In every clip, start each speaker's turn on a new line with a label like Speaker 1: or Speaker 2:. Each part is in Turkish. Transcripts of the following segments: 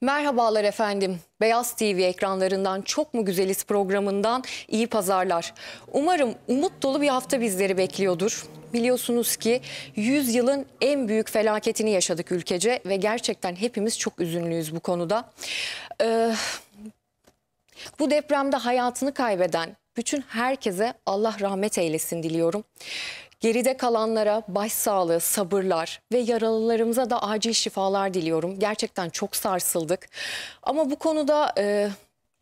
Speaker 1: Merhabalar efendim. Beyaz TV ekranlarından çok mu güzeliz programından iyi pazarlar. Umarım umut dolu bir hafta bizleri bekliyordur. Biliyorsunuz ki 100 yılın en büyük felaketini yaşadık ülkece ve gerçekten hepimiz çok üzünlüyüz bu konuda. Ee, bu depremde hayatını kaybeden bütün herkese Allah rahmet eylesin diliyorum. Geride kalanlara başsağlığı, sabırlar ve yaralılarımıza da acil şifalar diliyorum. Gerçekten çok sarsıldık. Ama bu konuda e,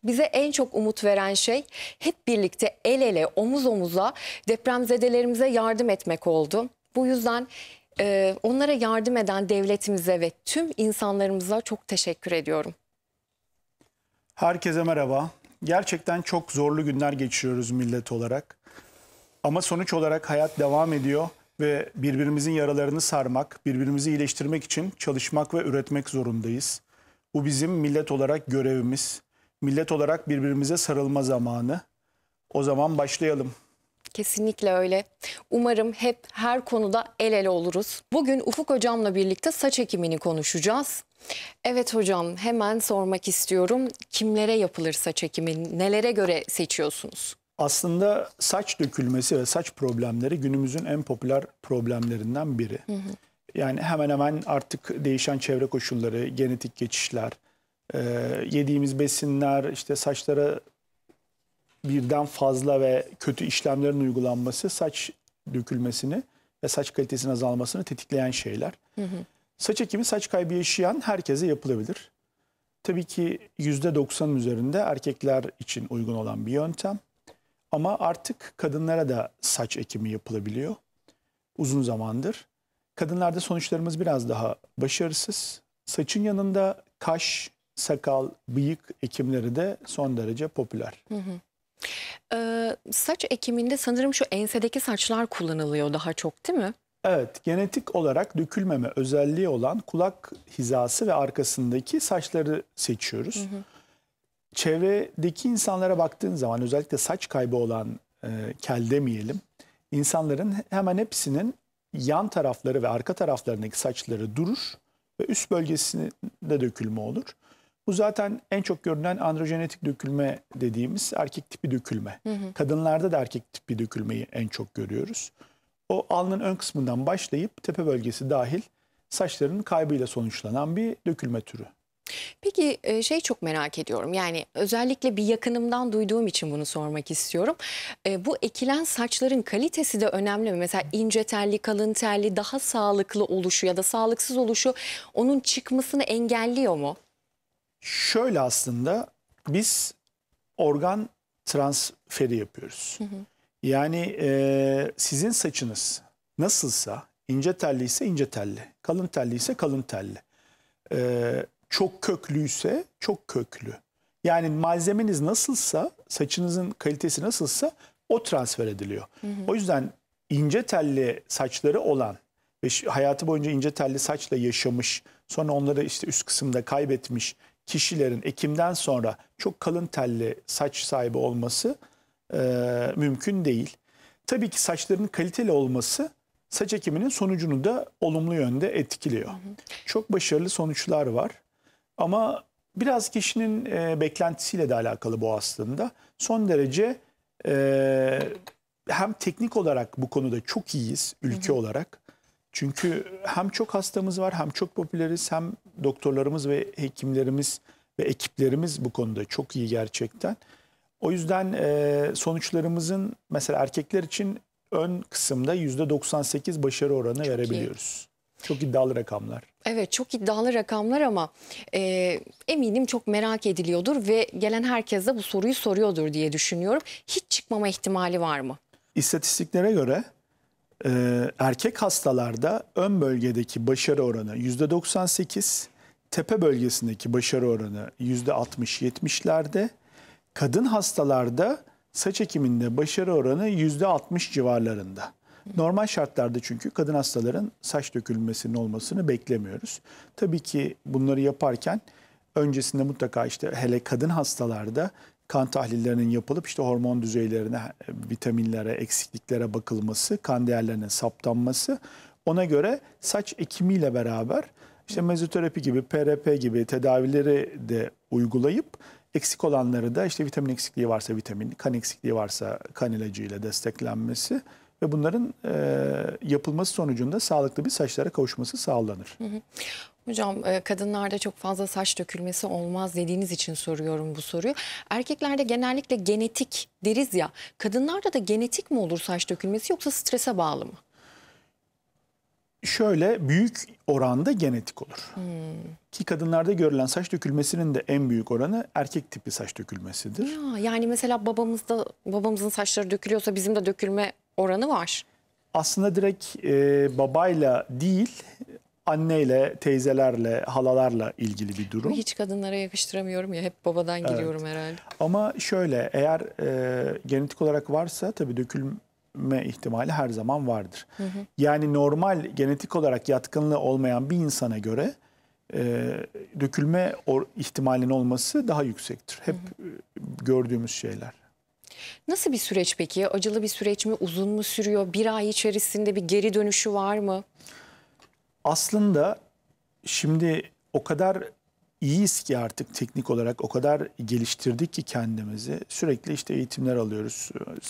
Speaker 1: bize en çok umut veren şey hep birlikte el ele, omuz omuza depremzedelerimize yardım etmek oldu. Bu yüzden e, onlara yardım eden devletimize ve tüm insanlarımıza çok teşekkür
Speaker 2: ediyorum. Herkese merhaba. Gerçekten çok zorlu günler geçiriyoruz millet olarak. Ama sonuç olarak hayat devam ediyor ve birbirimizin yaralarını sarmak, birbirimizi iyileştirmek için çalışmak ve üretmek zorundayız. Bu bizim millet olarak görevimiz. Millet olarak birbirimize sarılma zamanı. O zaman başlayalım.
Speaker 1: Kesinlikle öyle. Umarım hep her konuda el ele oluruz. Bugün Ufuk Hocam'la birlikte saç ekimini konuşacağız. Evet hocam hemen sormak istiyorum. Kimlere yapılır saç ekimi? Nelere göre seçiyorsunuz?
Speaker 2: Aslında saç dökülmesi ve saç problemleri günümüzün en popüler problemlerinden biri. Hı hı. Yani hemen hemen artık değişen çevre koşulları, genetik geçişler, e, yediğimiz besinler, işte saçlara birden fazla ve kötü işlemlerin uygulanması saç dökülmesini ve saç kalitesinin azalmasını tetikleyen şeyler. Hı hı. Saç ekimi saç kaybı yaşayan herkese yapılabilir. Tabii ki %90'ın üzerinde erkekler için uygun olan bir yöntem. Ama artık kadınlara da saç ekimi yapılabiliyor uzun zamandır. Kadınlarda sonuçlarımız biraz daha başarısız. Saçın yanında kaş, sakal, bıyık ekimleri de son derece popüler.
Speaker 1: Hı hı. Ee, saç ekiminde sanırım şu ensedeki saçlar kullanılıyor daha çok değil mi?
Speaker 2: Evet, genetik olarak dökülmeme özelliği olan kulak hizası ve arkasındaki saçları seçiyoruz. Hı hı çevredeki insanlara baktığın zaman özellikle saç kaybı olan e, kel demeyelim. İnsanların hemen hepsinin yan tarafları ve arka taraflarındaki saçları durur ve üst bölgesinde dökülme olur. Bu zaten en çok görünen androjenetik dökülme dediğimiz erkek tipi dökülme. Hı hı. Kadınlarda da erkek tipi dökülmeyi en çok görüyoruz. O alnın ön kısmından başlayıp tepe bölgesi dahil saçların kaybıyla sonuçlanan bir dökülme türü.
Speaker 1: Peki e, şey çok merak ediyorum yani özellikle bir yakınımdan duyduğum için bunu sormak istiyorum. E, bu ekilen saçların kalitesi de önemli mi? Mesela ince telli, kalın telli, daha sağlıklı oluşu ya da sağlıksız oluşu onun çıkmasını engelliyor mu?
Speaker 2: Şöyle aslında biz organ transferi yapıyoruz. Hı hı. Yani e, sizin saçınız nasılsa ince telli ise ince telli, kalın telli ise kalın telli. E, çok köklüyse çok köklü. Yani malzemeniz nasılsa, saçınızın kalitesi nasılsa o transfer ediliyor. Hı hı. O yüzden ince telli saçları olan ve hayatı boyunca ince telli saçla yaşamış, sonra onları işte üst kısımda kaybetmiş kişilerin ekimden sonra çok kalın telli saç sahibi olması e, mümkün değil. Tabii ki saçların kaliteli olması saç ekiminin sonucunu da olumlu yönde etkiliyor. Hı hı. Çok başarılı sonuçlar var. Ama biraz kişinin e, beklentisiyle de alakalı bu aslında. Son derece e, hem teknik olarak bu konuda çok iyiyiz ülke hı hı. olarak. Çünkü hem çok hastamız var hem çok popüleriz hem doktorlarımız ve hekimlerimiz ve ekiplerimiz bu konuda çok iyi gerçekten. O yüzden e, sonuçlarımızın mesela erkekler için ön kısımda %98 başarı oranı çok verebiliyoruz. Iyi. Çok iddialı rakamlar.
Speaker 1: Evet çok iddialı rakamlar ama e, eminim çok merak ediliyordur ve gelen herkes de bu soruyu soruyordur diye düşünüyorum. Hiç çıkmama ihtimali var mı?
Speaker 2: İstatistiklere göre e, erkek hastalarda ön bölgedeki başarı oranı %98, tepe bölgesindeki başarı oranı %60-70'lerde, kadın hastalarda saç ekiminde başarı oranı %60 civarlarında. Normal şartlarda çünkü kadın hastaların saç dökülmesinin olmasını beklemiyoruz. Tabii ki bunları yaparken öncesinde mutlaka işte hele kadın hastalarda kan tahlillerinin yapılıp işte hormon düzeylerine, vitaminlere, eksikliklere bakılması, kan değerlerine saptanması. Ona göre saç ekimiyle beraber işte mezoterapi gibi, PRP gibi tedavileri de uygulayıp eksik olanları da işte vitamin eksikliği varsa vitamin, kan eksikliği varsa kan ilacıyla desteklenmesi ve bunların e, yapılması sonucunda sağlıklı bir saçlara kavuşması sağlanır. Hı
Speaker 1: hı. Hocam e, kadınlarda çok fazla saç dökülmesi olmaz dediğiniz için soruyorum bu soruyu. Erkeklerde genellikle genetik deriz ya. Kadınlarda da genetik mi olur saç dökülmesi yoksa strese bağlı mı?
Speaker 2: Şöyle büyük oranda genetik olur. Hmm. Ki kadınlarda görülen saç dökülmesinin de en büyük oranı erkek tipi saç dökülmesidir.
Speaker 1: Ya, yani mesela babamızda babamızın saçları dökülüyorsa bizim de dökülme oranı var.
Speaker 2: Aslında direkt e, babayla değil anneyle, teyzelerle, halalarla ilgili bir durum. Hiç
Speaker 1: kadınlara yakıştıramıyorum ya hep babadan evet. giriyorum herhalde.
Speaker 2: Ama şöyle eğer e, genetik olarak varsa tabii dökülme ihtimali her zaman vardır. Hı hı. Yani normal genetik olarak yatkınlığı olmayan bir insana göre e, dökülme ihtimalinin olması daha yüksektir. Hep hı hı. E, gördüğümüz şeyler.
Speaker 1: Nasıl bir süreç peki? Acılı bir süreç mi? Uzun mu sürüyor? Bir ay içerisinde bir geri dönüşü var mı?
Speaker 2: Aslında şimdi o kadar iyiyiz ki artık teknik olarak o kadar geliştirdik ki kendimizi. Sürekli işte eğitimler alıyoruz.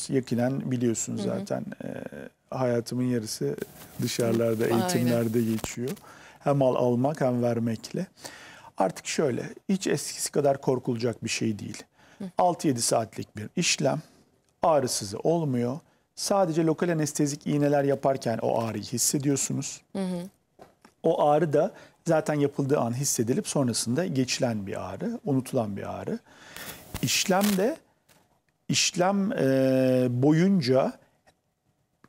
Speaker 2: Yakinen biliyorsunuz zaten hı hı. E, hayatımın yarısı dışarılarda eğitimlerde Aynen. geçiyor. Hem al almak hem vermekle. Artık şöyle hiç eskisi kadar korkulacak bir şey değil. 6-7 saatlik bir işlem. ağrısız olmuyor. Sadece lokal anestezik iğneler yaparken o ağrıyı hissediyorsunuz. Hı hı. O ağrı da zaten yapıldığı an hissedilip sonrasında geçilen bir ağrı, unutulan bir ağrı. İşlemde, işlem e, boyunca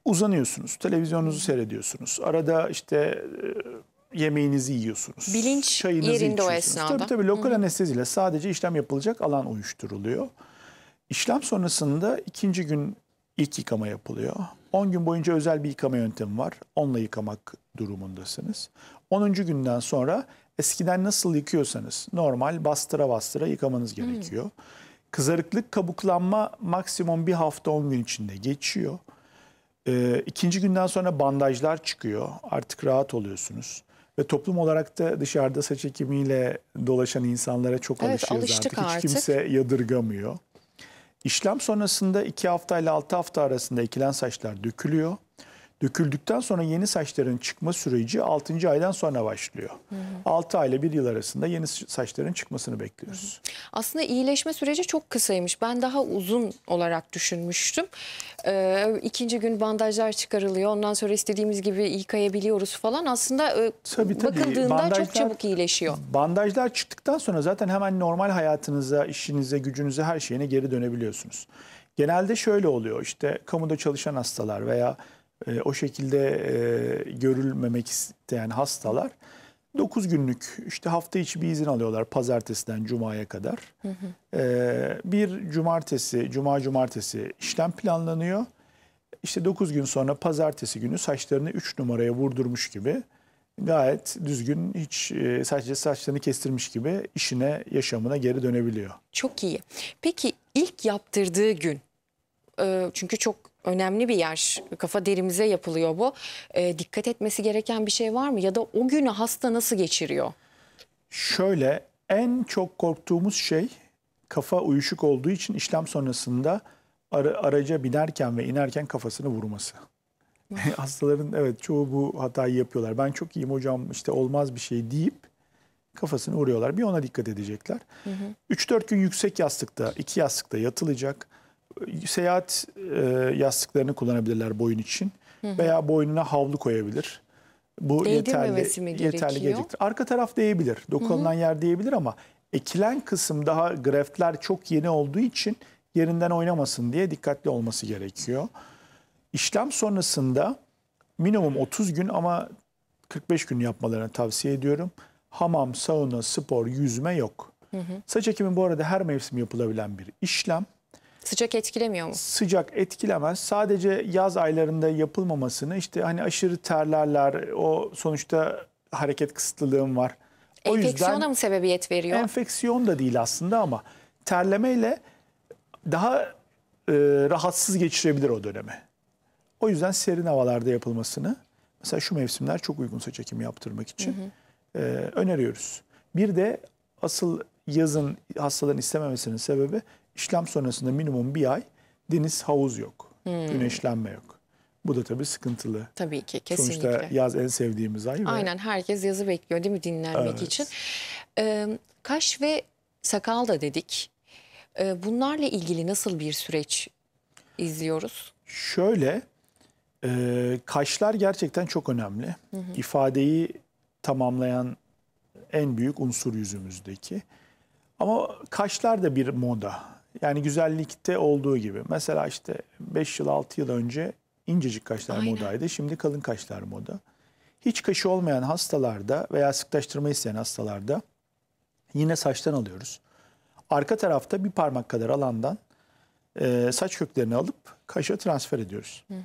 Speaker 2: uzanıyorsunuz, televizyonunuzu seyrediyorsunuz. Arada işte e, yemeğinizi yiyorsunuz. Bilinç çayınızı yerinde içiyorsunuz. o esnada. Tabii tabii lokal Hı. anesteziyle sadece işlem yapılacak alan uyuşturuluyor. İşlem sonrasında ikinci gün ilk yıkama yapılıyor. 10 gün boyunca özel bir yıkama yöntemi var. Onunla yıkamak durumundasınız. 10. günden sonra eskiden nasıl yıkıyorsanız normal bastıra bastıra yıkamanız gerekiyor. Hmm. Kızarıklık kabuklanma maksimum bir hafta 10 gün içinde geçiyor. Ee, ikinci günden sonra bandajlar çıkıyor. Artık rahat oluyorsunuz. Ve toplum olarak da dışarıda saç ekimiyle dolaşan insanlara çok evet, alışıyoruz artık. artık. Hiç kimse yadırgamıyor. İşlem sonrasında 2 hafta ile 6 hafta arasında ekilen saçlar dökülüyor. Döküldükten sonra yeni saçların çıkma süreci 6. aydan sonra başlıyor. Hı hı. 6 ay ile 1 yıl arasında yeni saçların çıkmasını bekliyoruz. Hı hı.
Speaker 1: Aslında iyileşme süreci çok kısaymış. Ben daha uzun olarak düşünmüştüm. Ee, ikinci gün bandajlar çıkarılıyor. Ondan sonra istediğimiz gibi yıkayabiliyoruz falan. Aslında e, tabii, tabii. bakıldığında bandajlar, çok çabuk
Speaker 2: iyileşiyor. Bandajlar çıktıktan sonra zaten hemen normal hayatınıza, işinize, gücünüze, her şeyine geri dönebiliyorsunuz. Genelde şöyle oluyor işte kamuda çalışan hastalar veya e, o şekilde e, görülmemek isteyen hastalar 9 günlük işte hafta içi bir izin alıyorlar pazartesiden cumaya kadar. Hı hı. E, bir cumartesi, cuma cumartesi işlem planlanıyor. İşte 9 gün sonra pazartesi günü saçlarını 3 numaraya vurdurmuş gibi gayet düzgün hiç e, sadece saçlarını kestirmiş gibi işine yaşamına geri dönebiliyor.
Speaker 1: Çok iyi. Peki ilk yaptırdığı gün e, çünkü çok önemli bir yer. Kafa derimize yapılıyor bu. E, dikkat etmesi gereken bir şey var mı? Ya da o günü hasta nasıl geçiriyor?
Speaker 2: Şöyle en çok korktuğumuz şey kafa uyuşuk olduğu için işlem sonrasında ara, araca binerken ve inerken kafasını vurması. Hastaların evet çoğu bu hatayı yapıyorlar. Ben çok iyiyim hocam işte olmaz bir şey deyip kafasını vuruyorlar. Bir ona dikkat edecekler. 3-4 gün yüksek yastıkta, iki yastıkta yatılacak seyahat e, yastıklarını kullanabilirler boyun için hı hı. veya boynuna havlu koyabilir. Bu yeterli yeterli gelecektir. Arka taraf değebilir. Dokunulan hı hı. yer değebilir ama ekilen kısım daha greftler çok yeni olduğu için yerinden oynamasın diye dikkatli olması gerekiyor. İşlem sonrasında minimum 30 gün ama 45 gün yapmalarını tavsiye ediyorum. Hamam, sauna, spor, yüzme yok. Hı hı. Saç ekimi bu arada her mevsim yapılabilen bir işlem.
Speaker 1: Sıcak etkilemiyor mu?
Speaker 2: Sıcak etkilemez. Sadece yaz aylarında yapılmamasını işte hani aşırı terlerler o sonuçta hareket kısıtlılığım var. O Enfeksiyona yüzden,
Speaker 1: mı sebebiyet veriyor?
Speaker 2: Enfeksiyon da değil aslında ama terlemeyle daha e, rahatsız geçirebilir o dönemi. O yüzden serin havalarda yapılmasını mesela şu mevsimler çok uygun saç ekimi yaptırmak için hı hı. E, öneriyoruz. Bir de asıl yazın hastaların istememesinin sebebi İşlem sonrasında minimum bir ay deniz havuz yok.
Speaker 1: Hmm. Güneşlenme
Speaker 2: yok. Bu da tabii sıkıntılı.
Speaker 1: Tabii ki kesinlikle. Sonuçta
Speaker 2: yaz en sevdiğimiz ay. Ve... Aynen
Speaker 1: herkes yazı bekliyor değil mi dinlenmek evet. için. Ee, kaş ve sakal da dedik. Ee, bunlarla ilgili nasıl bir süreç
Speaker 2: izliyoruz? Şöyle e, kaşlar gerçekten çok önemli. Hı hı. İfadeyi tamamlayan en büyük unsur yüzümüzdeki. Ama kaşlar da bir moda. Yani güzellikte olduğu gibi. Mesela işte 5 yıl 6 yıl önce incecik kaşlar Aynen. modaydı. Şimdi kalın kaşlar moda. Hiç kaşı olmayan hastalarda veya sıklaştırma isteyen hastalarda yine saçtan alıyoruz. Arka tarafta bir parmak kadar alandan e, saç köklerini alıp kaşa transfer ediyoruz. Hı hı.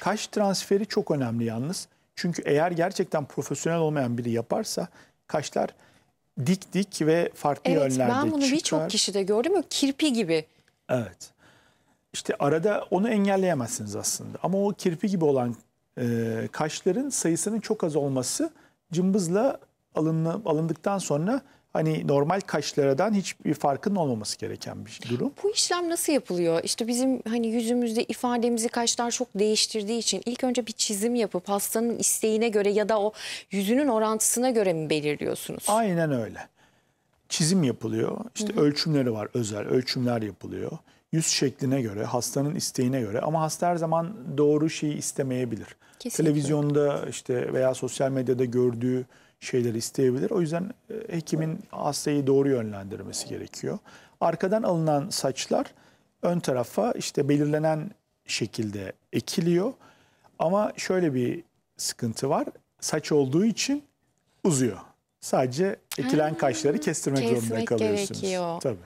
Speaker 2: Kaş transferi çok önemli yalnız. Çünkü eğer gerçekten profesyonel olmayan biri yaparsa kaşlar dik dik ve farklı evet, yönlerde çıkar. Evet ben bunu birçok
Speaker 1: kişide gördüm. kirpi gibi.
Speaker 2: Evet. İşte arada onu engelleyemezsiniz aslında. Ama o kirpi gibi olan e, kaşların sayısının çok az olması cımbızla alındıktan sonra hani normal kaşlardan hiçbir farkın olmaması gereken bir durum.
Speaker 1: Bu işlem nasıl yapılıyor? İşte bizim hani yüzümüzde ifademizi kaşlar çok değiştirdiği için ilk önce bir çizim yapıp hastanın isteğine göre ya da o yüzünün orantısına göre mi belirliyorsunuz?
Speaker 2: Aynen öyle. Çizim yapılıyor. İşte hı hı. ölçümleri var özel ölçümler yapılıyor. Yüz şekline göre, hastanın isteğine göre ama hasta her zaman doğru şeyi istemeyebilir. Kesinlikle. Televizyonda işte veya sosyal medyada gördüğü şeyler isteyebilir. O yüzden e, hekimin hastayı doğru yönlendirmesi gerekiyor. Arkadan alınan saçlar ön tarafa işte belirlenen şekilde ekiliyor. Ama şöyle bir sıkıntı var. Saç olduğu için uzuyor. Sadece ekilen kaşları kestirmek, kestirmek zorunda
Speaker 1: kalıyorsunuz. Gerekiyor. Tabii.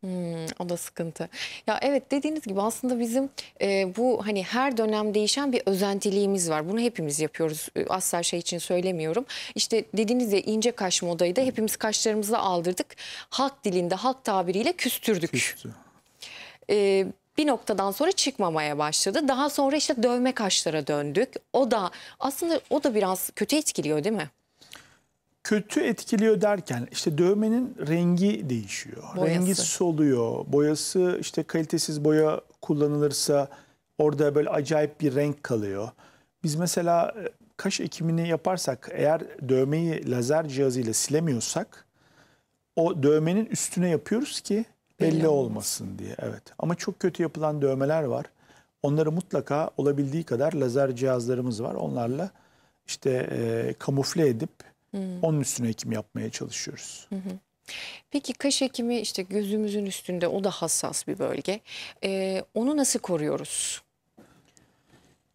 Speaker 1: Hmm, o da sıkıntı. Ya evet dediğiniz gibi aslında bizim e, bu hani her dönem değişen bir özentiliğimiz var. Bunu hepimiz yapıyoruz. Asla şey için söylemiyorum. İşte dediğiniz de ince kaş modayı da hepimiz kaşlarımızla aldırdık. Halk dilinde halk tabiriyle küstürdük. Küstü. E, bir noktadan sonra çıkmamaya başladı. Daha sonra işte dövme kaşlara döndük. O da aslında o da biraz kötü etkiliyor değil mi?
Speaker 2: kötü etkiliyor derken işte dövmenin rengi değişiyor. Boyası. Rengi soluyor. Boyası işte kalitesiz boya kullanılırsa orada böyle acayip bir renk kalıyor. Biz mesela e, kaş ekimini yaparsak eğer dövmeyi lazer cihazıyla silemiyorsak o dövmenin üstüne yapıyoruz ki belli, belli olmasın diye. Evet. Ama çok kötü yapılan dövmeler var. Onları mutlaka olabildiği kadar lazer cihazlarımız var. Onlarla işte e, kamufle edip Hmm. Onun üstüne ekim yapmaya çalışıyoruz.
Speaker 1: Hı hı. Peki kaş ekimi işte gözümüzün üstünde o da hassas bir bölge. Ee, onu nasıl koruyoruz?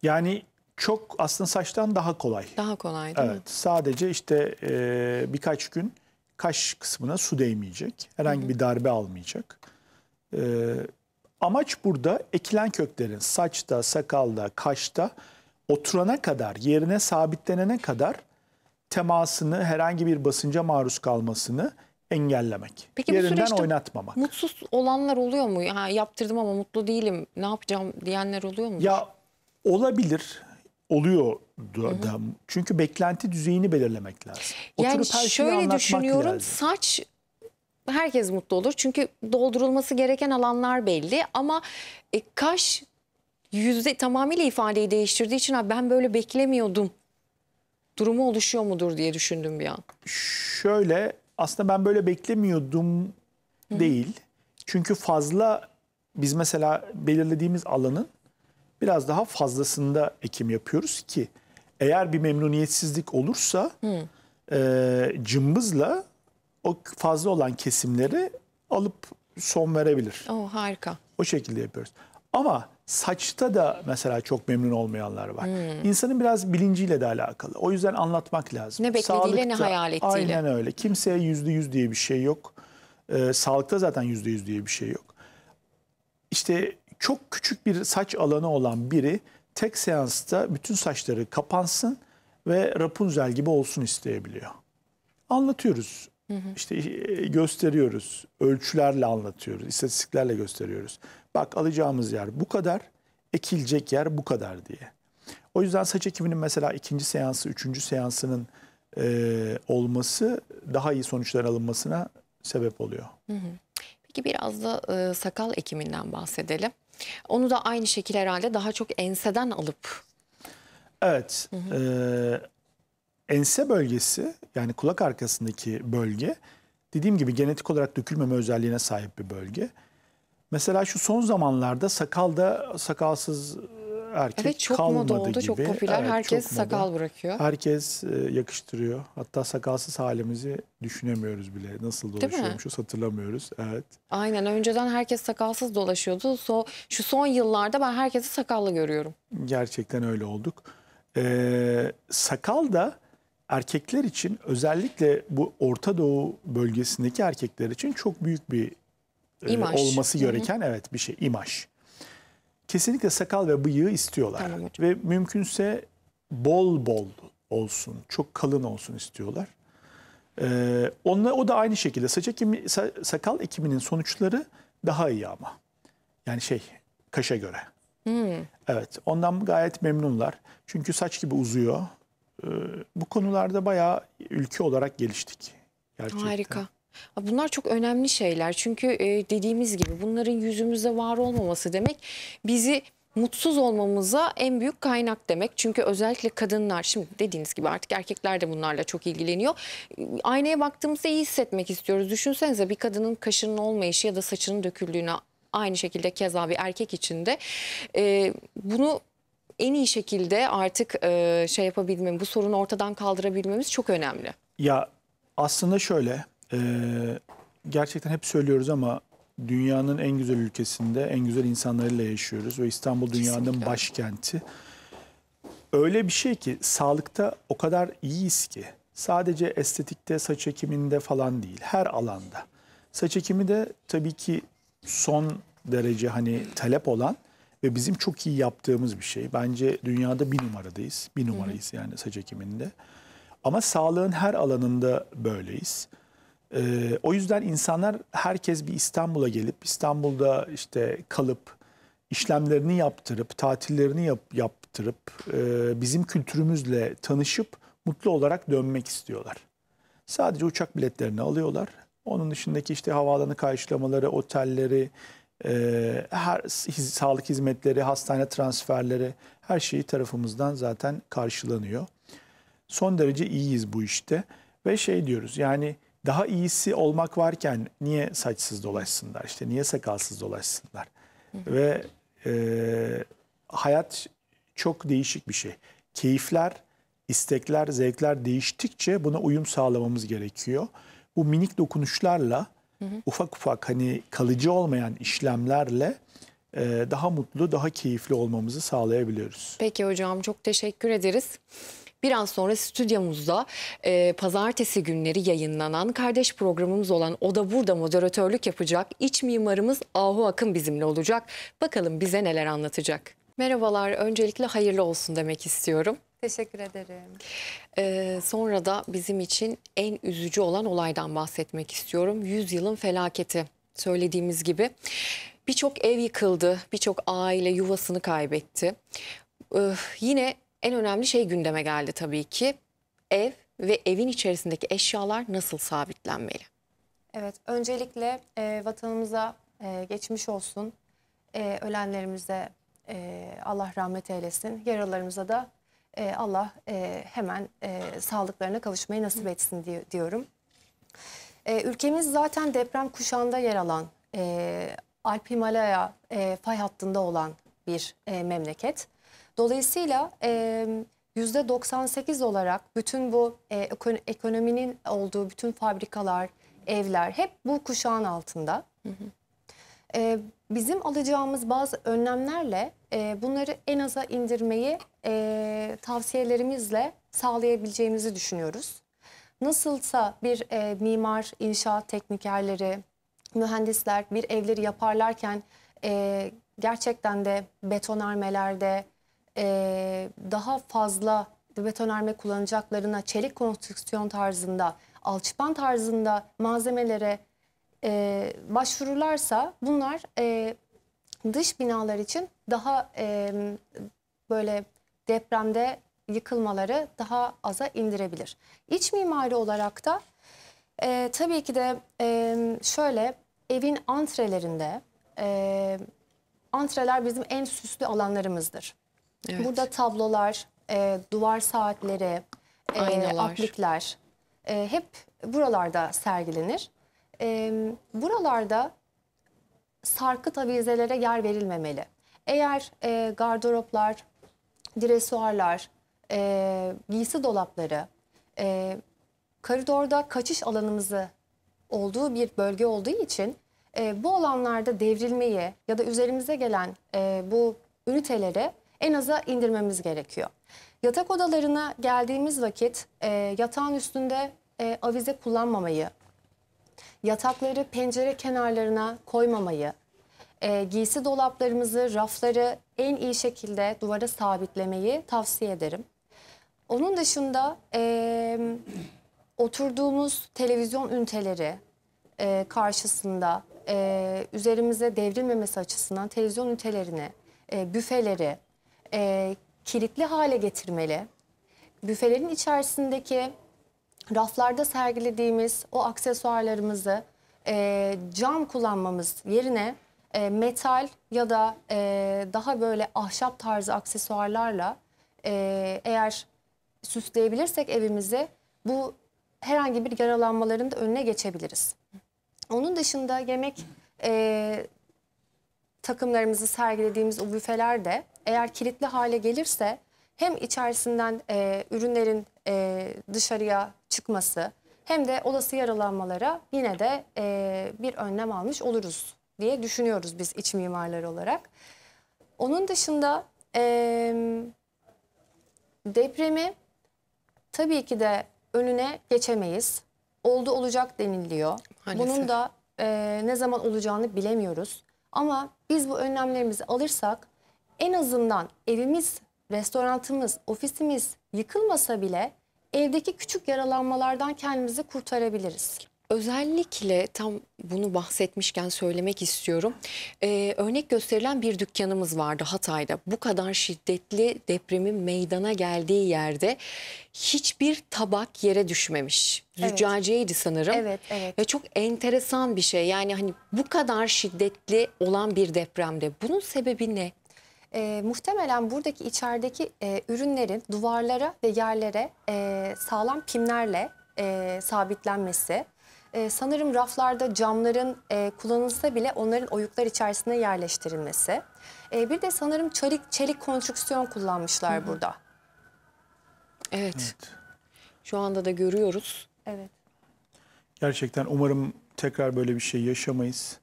Speaker 2: Yani çok aslında saçtan daha kolay.
Speaker 1: Daha kolay
Speaker 2: değil evet, mi? Sadece işte e, birkaç gün kaş kısmına su değmeyecek. Herhangi Hı -hı. bir darbe almayacak. E, amaç burada ekilen köklerin saçta, sakalda, kaşta oturana kadar, yerine sabitlenene kadar temasını herhangi bir basınca maruz kalmasını engellemek. Peki Yerinden bu süreçte oynatmamak.
Speaker 1: Mutsuz olanlar oluyor mu? Ha, yaptırdım ama mutlu değilim. Ne yapacağım diyenler oluyor mu? Ya
Speaker 2: olabilir. Oluyor da. Çünkü beklenti düzeyini belirlemek lazım. Yani
Speaker 1: Oturup şöyle düşünüyorum. Lazım. Saç herkes mutlu olur. Çünkü doldurulması gereken alanlar belli ama e, kaş yüzde tamamıyla ifadeyi değiştirdiği için ben böyle beklemiyordum durumu oluşuyor mudur diye düşündüm bir an.
Speaker 2: Şöyle aslında ben böyle beklemiyordum Hı. değil. Çünkü fazla biz mesela belirlediğimiz alanın biraz daha fazlasında ekim yapıyoruz ki eğer bir memnuniyetsizlik olursa Hı. e, cımbızla o fazla olan kesimleri alıp son verebilir. Oo, harika. O şekilde yapıyoruz. Ama Saçta da mesela çok memnun olmayanlar var. Hmm. İnsanın biraz bilinciyle de alakalı. O yüzden anlatmak lazım. Ne beklediğiyle ne hayal ettiğiyle. Aynen öyle. Kimseye yüzde yüz diye bir şey yok. Ee, sağlıkta zaten yüzde yüz diye bir şey yok. İşte çok küçük bir saç alanı olan biri tek seansta bütün saçları kapansın ve Rapunzel gibi olsun isteyebiliyor. Anlatıyoruz işte e, gösteriyoruz, ölçülerle anlatıyoruz, istatistiklerle gösteriyoruz. Bak alacağımız yer bu kadar, ekilecek yer bu kadar diye. O yüzden saç ekiminin mesela ikinci seansı, üçüncü seansının e, olması daha iyi sonuçlar alınmasına sebep oluyor.
Speaker 1: Peki biraz da e, sakal ekiminden bahsedelim. Onu da aynı şekilde herhalde daha çok enseden alıp.
Speaker 2: Evet, hı hı. E, ense bölgesi yani kulak arkasındaki bölge dediğim gibi genetik olarak dökülmeme özelliğine sahip bir bölge. Mesela şu son zamanlarda sakalda sakalsız e, erkek evet, çok kalmadı moda oldu, gibi. Çok popüler. Evet, Herkes çok sakal bırakıyor. Herkes e, yakıştırıyor. Hatta sakalsız halimizi düşünemiyoruz bile. Nasıl dolaşıyormuşuz hatırlamıyoruz. Evet.
Speaker 1: Aynen. Önceden herkes sakalsız dolaşıyordu. So, şu son yıllarda ben herkesi sakallı görüyorum.
Speaker 2: Gerçekten öyle olduk. Ee, sakal da erkekler için özellikle bu Orta Doğu bölgesindeki erkekler için çok büyük bir e, imaj. E, olması gereken Hı -hı. evet bir şey imaj. Kesinlikle sakal ve bıyığı istiyorlar tamam ve mümkünse bol bol olsun, çok kalın olsun istiyorlar. Ee, onunla, o da aynı şekilde saç ekimi, sakal ekiminin sonuçları daha iyi ama. Yani şey kaşa göre. Hmm. Evet ondan gayet memnunlar. Çünkü saç gibi uzuyor. Ee, bu konularda bayağı ülke olarak geliştik. Gerçekten.
Speaker 1: Harika. Bunlar çok önemli şeyler çünkü e, dediğimiz gibi bunların yüzümüzde var olmaması demek bizi mutsuz olmamıza en büyük kaynak demek. Çünkü özellikle kadınlar şimdi dediğiniz gibi artık erkekler de bunlarla çok ilgileniyor. Aynaya baktığımızda iyi hissetmek istiyoruz. Düşünsenize bir kadının kaşının olmayışı ya da saçının döküldüğüne aynı şekilde keza bir erkek için de e, bunu en iyi şekilde artık e, şey yapabilmemiz, bu sorunu ortadan kaldırabilmemiz çok önemli.
Speaker 2: Ya aslında şöyle, e, gerçekten hep söylüyoruz ama dünyanın en güzel ülkesinde en güzel insanlarıyla yaşıyoruz ve İstanbul dünyanın Kesinlikle. başkenti. Öyle bir şey ki sağlıkta o kadar iyiyiz ki sadece estetikte, saç ekiminde falan değil, her alanda. Saç ekimi de tabii ki son derece hani talep olan ve bizim çok iyi yaptığımız bir şey. Bence dünyada bir numaradayız. Bir numarayız yani saç ekiminde. Ama sağlığın her alanında böyleyiz. Ee, o yüzden insanlar herkes bir İstanbul'a gelip İstanbul'da işte kalıp işlemlerini yaptırıp tatillerini yap, yaptırıp e, bizim kültürümüzle tanışıp mutlu olarak dönmek istiyorlar. Sadece uçak biletlerini alıyorlar. Onun dışındaki işte havaalanı karşılamaları, otelleri, e, her his, sağlık hizmetleri, hastane transferleri her şeyi tarafımızdan zaten karşılanıyor. Son derece iyiyiz bu işte ve şey diyoruz yani daha iyisi olmak varken niye saçsız dolaşsınlar işte niye sakalsız dolaşsınlar ve e, hayat çok değişik bir şey. Keyifler, istekler, zevkler değiştikçe buna uyum sağlamamız gerekiyor. Bu minik dokunuşlarla hı ufak ufak hani kalıcı olmayan işlemlerle e, daha mutlu, daha keyifli olmamızı sağlayabiliyoruz.
Speaker 1: Peki hocam çok teşekkür ederiz. Biraz sonra stüdyomuzda e, pazartesi günleri yayınlanan kardeş programımız olan Oda da Burada moderatörlük yapacak iç mimarımız Ahu Akın bizimle olacak. Bakalım bize neler anlatacak. Merhabalar, öncelikle hayırlı olsun demek istiyorum.
Speaker 3: Teşekkür ederim.
Speaker 1: Ee, sonra da bizim için en üzücü olan olaydan bahsetmek istiyorum. Yüzyılın felaketi söylediğimiz gibi. Birçok ev yıkıldı, birçok aile yuvasını kaybetti. Ee, yine en önemli şey gündeme geldi tabii ki. Ev ve evin içerisindeki eşyalar nasıl sabitlenmeli?
Speaker 3: Evet, öncelikle e, vatanımıza e, geçmiş olsun. E, ölenlerimize e, Allah rahmet eylesin. Yaralarımıza da e, Allah e, hemen e, sağlıklarına kavuşmayı nasip etsin diye, diyorum. E, ülkemiz zaten deprem kuşağında yer alan e, Alp Himalaya e, fay hattında olan bir e, memleket. Dolayısıyla e, %98 olarak bütün bu e, ekonominin olduğu bütün fabrikalar, evler hep bu kuşağın altında. Hı hı. E, bizim alacağımız bazı önlemlerle e, bunları en aza indirmeyi e, tavsiyelerimizle sağlayabileceğimizi düşünüyoruz. Nasılsa bir e, mimar, inşaat teknikerleri, mühendisler bir evleri yaparlarken e, gerçekten de betonarmelerde e, daha fazla betonarme kullanacaklarına çelik konstrüksiyon tarzında, alçıpan tarzında malzemelere e, başvurularsa bunlar e, dış binalar için daha e, böyle depremde yıkılmaları daha aza indirebilir. İç mimari olarak da e, tabii ki de e, şöyle evin antrelerinde e, antreler bizim en süslü alanlarımızdır. Evet. Burada tablolar, e, duvar saatleri, Aynalar. e, aplikler e, hep buralarda sergilenir. E, buralarda sarkıt avizelere yer verilmemeli. Eğer e, gardıroplar, dresuarlar, e, giysi dolapları, e, koridorda kaçış alanımızı olduğu bir bölge olduğu için e, bu alanlarda devrilmeyi ya da üzerimize gelen e, bu üniteleri en aza indirmemiz gerekiyor. Yatak odalarına geldiğimiz vakit e, yatağın üstünde e, avize kullanmamayı yatakları pencere kenarlarına koymamayı, e, giysi dolaplarımızı, rafları en iyi şekilde duvara sabitlemeyi tavsiye ederim. Onun dışında e, oturduğumuz televizyon üniteleri e, karşısında e, üzerimize devrilmemesi açısından televizyon ünitelerini, e, büfeleri e, kilitli hale getirmeli. Büfelerin içerisindeki raflarda sergilediğimiz o aksesuarlarımızı e, cam kullanmamız yerine e, metal ya da e, daha böyle ahşap tarzı aksesuarlarla e, eğer süsleyebilirsek evimizi bu herhangi bir yaralanmaların da önüne geçebiliriz. Onun dışında yemek e, takımlarımızı sergilediğimiz o büfeler de eğer kilitli hale gelirse hem içerisinden e, ürünlerin e, dışarıya çıkması hem de olası yaralanmalara yine de e, bir önlem almış oluruz diye düşünüyoruz biz iç mimarlar olarak. Onun dışında e, depremi tabii ki de önüne geçemeyiz. Oldu olacak deniliyor. Maalesef. Bunun da e, ne zaman olacağını bilemiyoruz. Ama biz bu önlemlerimizi alırsak en azından evimiz, restoranımız, ofisimiz yıkılmasa bile evdeki küçük yaralanmalardan kendimizi kurtarabiliriz. Özellikle tam bunu
Speaker 1: bahsetmişken söylemek istiyorum. Ee, örnek gösterilen bir dükkanımız vardı Hatay'da. Bu kadar şiddetli depremin meydana geldiği yerde hiçbir tabak yere düşmemiş. Evet. sanırım. Evet, evet. Ve çok enteresan bir şey. Yani
Speaker 3: hani bu kadar şiddetli olan bir depremde bunun sebebi ne? e, muhtemelen buradaki içerideki e, ürünlerin duvarlara ve yerlere e, sağlam pimlerle e, sabitlenmesi, e, sanırım raflarda camların e, kullanılsa bile onların oyuklar içerisine yerleştirilmesi. E, bir de sanırım çelik, çelik konstrüksiyon kullanmışlar Hı -hı. burada. Evet. evet. Şu anda da görüyoruz. Evet.
Speaker 2: Gerçekten umarım tekrar böyle bir şey yaşamayız.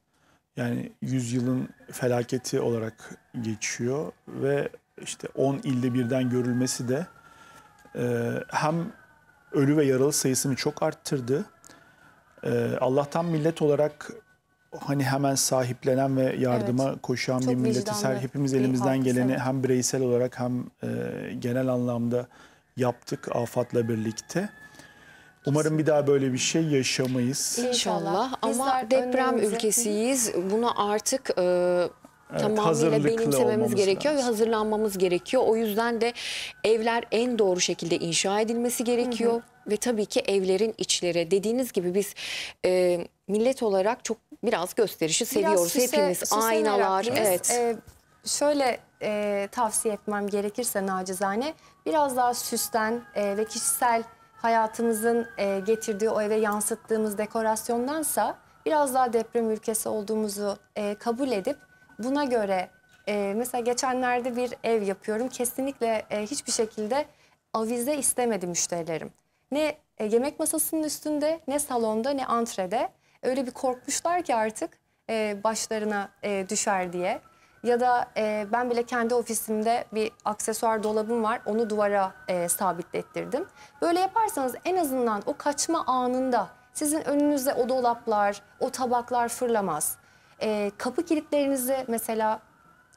Speaker 2: Yani yüzyılın felaketi olarak geçiyor ve işte 10 ilde birden görülmesi de e, hem ölü ve yaralı sayısını çok arttırdı. E, Allah'tan millet olarak hani hemen sahiplenen ve yardıma evet. koşan çok bir milleti ser, hepimiz elimizden geleni hem bireysel olarak hem e, genel anlamda yaptık afatla birlikte. Umarım bir daha böyle bir şey yaşamayız.
Speaker 1: İnşallah ama deprem önümüzde- ülkesiyiz. Bunu artık e, tamamıyla benimsememiz olmamız gerekiyor ve hazırlanmamız gerekiyor. O yüzden de evler en doğru şekilde inşa edilmesi gerekiyor. Ve tabii ki evlerin içleri dediğiniz gibi biz e, millet olarak çok biraz gösterişi seviyoruz Biraz hepimiz. şişe Aynalar evet. Ee,
Speaker 3: şöyle e, tavsiye etmem gerekirse nacizane biraz daha süsten e, ve kişisel hayatımızın e, getirdiği o eve yansıttığımız dekorasyondansa biraz daha deprem ülkesi olduğumuzu e, kabul edip buna göre e, mesela geçenlerde bir ev yapıyorum. Kesinlikle e, hiçbir şekilde avize istemedi müşterilerim. Ne e, yemek masasının üstünde ne salonda ne antrede öyle bir korkmuşlar ki artık e, başlarına e, düşer diye. Ya da e, ben bile kendi ofisimde bir aksesuar dolabım var. Onu duvara e, sabitlettirdim. Böyle yaparsanız en azından o kaçma anında sizin önünüzde o dolaplar, o tabaklar fırlamaz. E, kapı kilitlerinizi mesela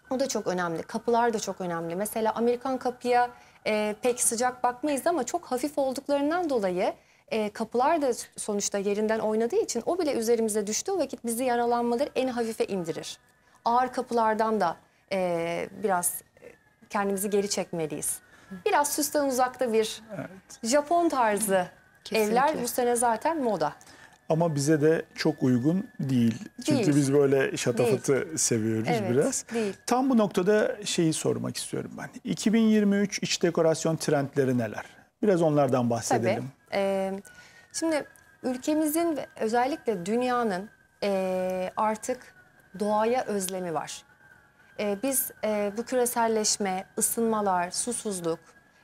Speaker 3: o da çok önemli. Kapılar da çok önemli. Mesela Amerikan kapıya e, pek sıcak bakmayız ama çok hafif olduklarından dolayı e, kapılar da sonuçta yerinden oynadığı için o bile üzerimize düştüğü vakit bizi yaralanmaları en hafife indirir ağır kapılardan da e, biraz kendimizi geri çekmeliyiz. Biraz süsten uzakta bir evet. Japon tarzı Kesinlikle. evler bu sene zaten moda.
Speaker 2: Ama bize de çok uygun değil. değil. Çünkü biz böyle şatafatı değil. seviyoruz evet, biraz. Değil. Tam bu noktada şeyi sormak istiyorum ben. 2023 iç dekorasyon trendleri neler? Biraz onlardan bahsedelim. Tabii.
Speaker 3: Ee, şimdi ülkemizin ve özellikle dünyanın e, artık doğaya özlemi var. E, biz e, bu küreselleşme, ısınmalar, susuzluk,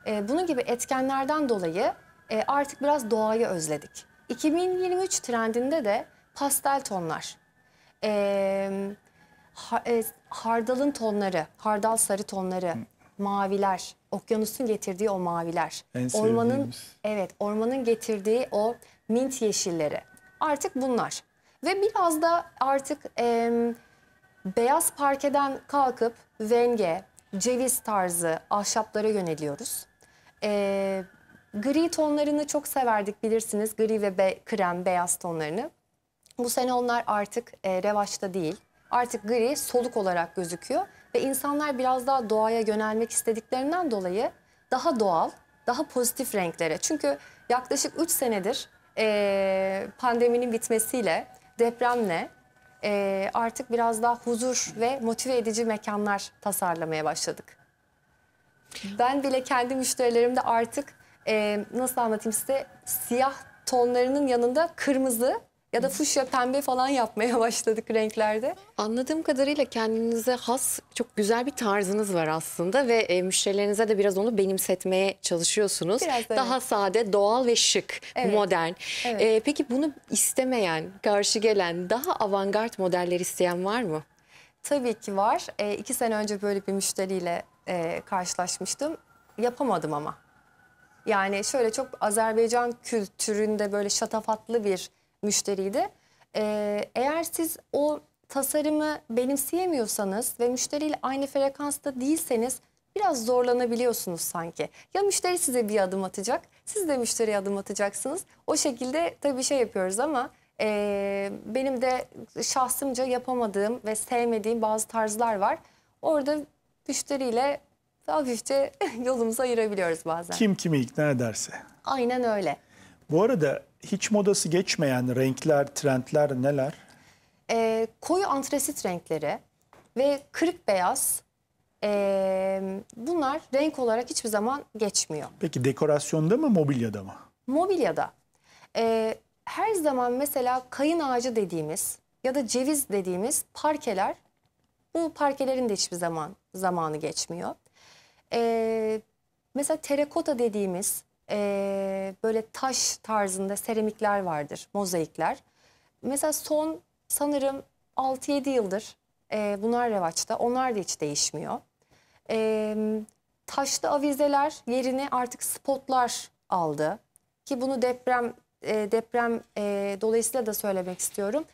Speaker 3: e, bunun gibi etkenlerden dolayı e, artık biraz doğayı özledik. 2023 trendinde de pastel tonlar, e, ha, e, hardalın tonları, hardal sarı tonları, maviler, okyanusun getirdiği o maviler, en ormanın evet ormanın getirdiği o mint yeşilleri. Artık bunlar. Ve biraz da artık e, beyaz parkeden kalkıp venge, ceviz tarzı ahşaplara yöneliyoruz. E, gri tonlarını çok severdik bilirsiniz. Gri ve be, krem, beyaz tonlarını. Bu sene onlar artık e, revaçta değil. Artık gri soluk olarak gözüküyor. Ve insanlar biraz daha doğaya yönelmek istediklerinden dolayı daha doğal, daha pozitif renklere. Çünkü yaklaşık 3 senedir e, pandeminin bitmesiyle depremle e, ee, artık biraz daha huzur ve motive edici mekanlar tasarlamaya başladık. Ben bile kendi müşterilerimde artık e, nasıl anlatayım size siyah tonlarının yanında kırmızı ya da fuşya pembe falan yapmaya
Speaker 1: başladık renklerde. Anladığım kadarıyla kendinize has çok güzel bir tarzınız var aslında ve e, müşterilerinize de biraz onu benimsetmeye çalışıyorsunuz. Biraz da Daha evet. sade, doğal ve şık, Evet. modern. Evet. E, peki bunu istemeyen, karşı gelen, daha avantgard
Speaker 3: modeller isteyen var mı? Tabii ki var. E, iki sene önce böyle bir müşteriyle e, karşılaşmıştım. Yapamadım ama. Yani şöyle çok Azerbaycan kültüründe böyle şatafatlı bir müşteriydi. Ee, eğer siz o tasarımı benimseyemiyorsanız ve müşteriyle aynı frekansta değilseniz biraz zorlanabiliyorsunuz sanki. Ya müşteri size bir adım atacak, siz de müşteriye adım atacaksınız. O şekilde tabii şey yapıyoruz ama e, benim de şahsımca yapamadığım ve sevmediğim bazı tarzlar var. Orada müşteriyle hafifçe yolumuzu ayırabiliyoruz bazen. Kim
Speaker 2: kimi ikna ederse.
Speaker 3: Aynen öyle.
Speaker 2: Bu arada hiç modası geçmeyen renkler, trendler neler?
Speaker 3: E, koyu antresit renkleri ve kırık beyaz e, bunlar renk olarak hiçbir zaman geçmiyor.
Speaker 2: Peki dekorasyonda mı mobilyada mı?
Speaker 3: Mobilyada. E, her zaman mesela kayın ağacı dediğimiz ya da ceviz dediğimiz parkeler bu parkelerin de hiçbir zaman zamanı geçmiyor. E, mesela terakota dediğimiz e, böyle taş tarzında seramikler vardır, mozaikler. Mesela son sanırım 6-7 yıldır e, bunlar revaçta. Onlar da hiç değişmiyor. E, taşlı avizeler yerini artık spotlar aldı. Ki bunu deprem e, deprem e, dolayısıyla da söylemek istiyorum.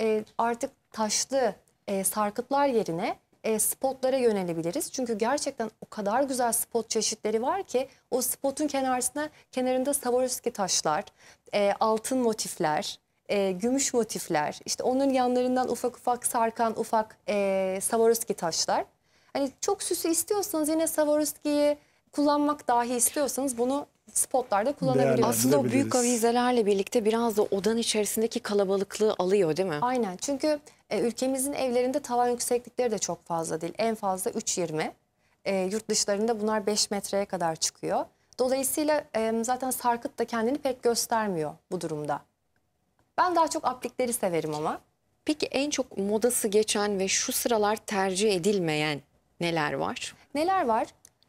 Speaker 3: E, artık taşlı e, sarkıtlar yerine e, spotlara yönelebiliriz. Çünkü gerçekten o kadar güzel spot çeşitleri var ki o spotun kenarına kenarında Swarovski taşlar, e, altın motifler, e, gümüş motifler, işte onun yanlarından ufak ufak sarkan ufak e, Swarovski taşlar. Hani çok süsü istiyorsanız yine Swarovski'yi kullanmak dahi istiyorsanız bunu spotlarda kullanabiliyoruz. Aslında o büyük
Speaker 1: avizelerle birlikte biraz da odan
Speaker 3: içerisindeki kalabalıklığı alıyor değil mi? Aynen çünkü e, ülkemizin evlerinde tavan yükseklikleri de çok fazla değil. En fazla 3.20. E, yurt dışlarında bunlar 5 metreye kadar çıkıyor. Dolayısıyla e, zaten sarkıt da kendini pek göstermiyor bu durumda. Ben daha çok aplikleri severim ama. Peki en çok modası geçen ve şu sıralar tercih edilmeyen neler var? Neler var?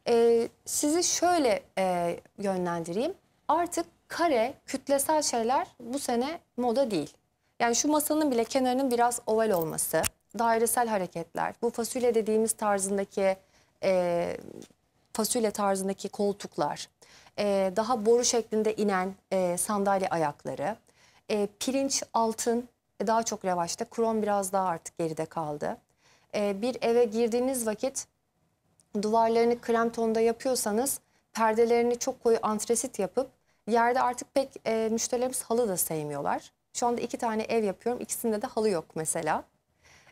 Speaker 3: Ee, sizi şöyle e, yönlendireyim. Artık kare, kütlesel şeyler bu sene moda değil. Yani şu masanın bile kenarının biraz oval olması, dairesel hareketler, bu fasulye dediğimiz tarzındaki e, fasulye tarzındaki koltuklar, e, daha boru şeklinde inen e, sandalye ayakları, e, pirinç, altın e, daha çok revaçta, krom biraz daha artık geride kaldı. E, bir eve girdiğiniz vakit duvarlarını krem tonda yapıyorsanız perdelerini çok koyu antresit yapıp yerde artık pek e, müşterilerimiz halı da sevmiyorlar. Şu anda iki tane ev yapıyorum. İkisinde de halı yok mesela.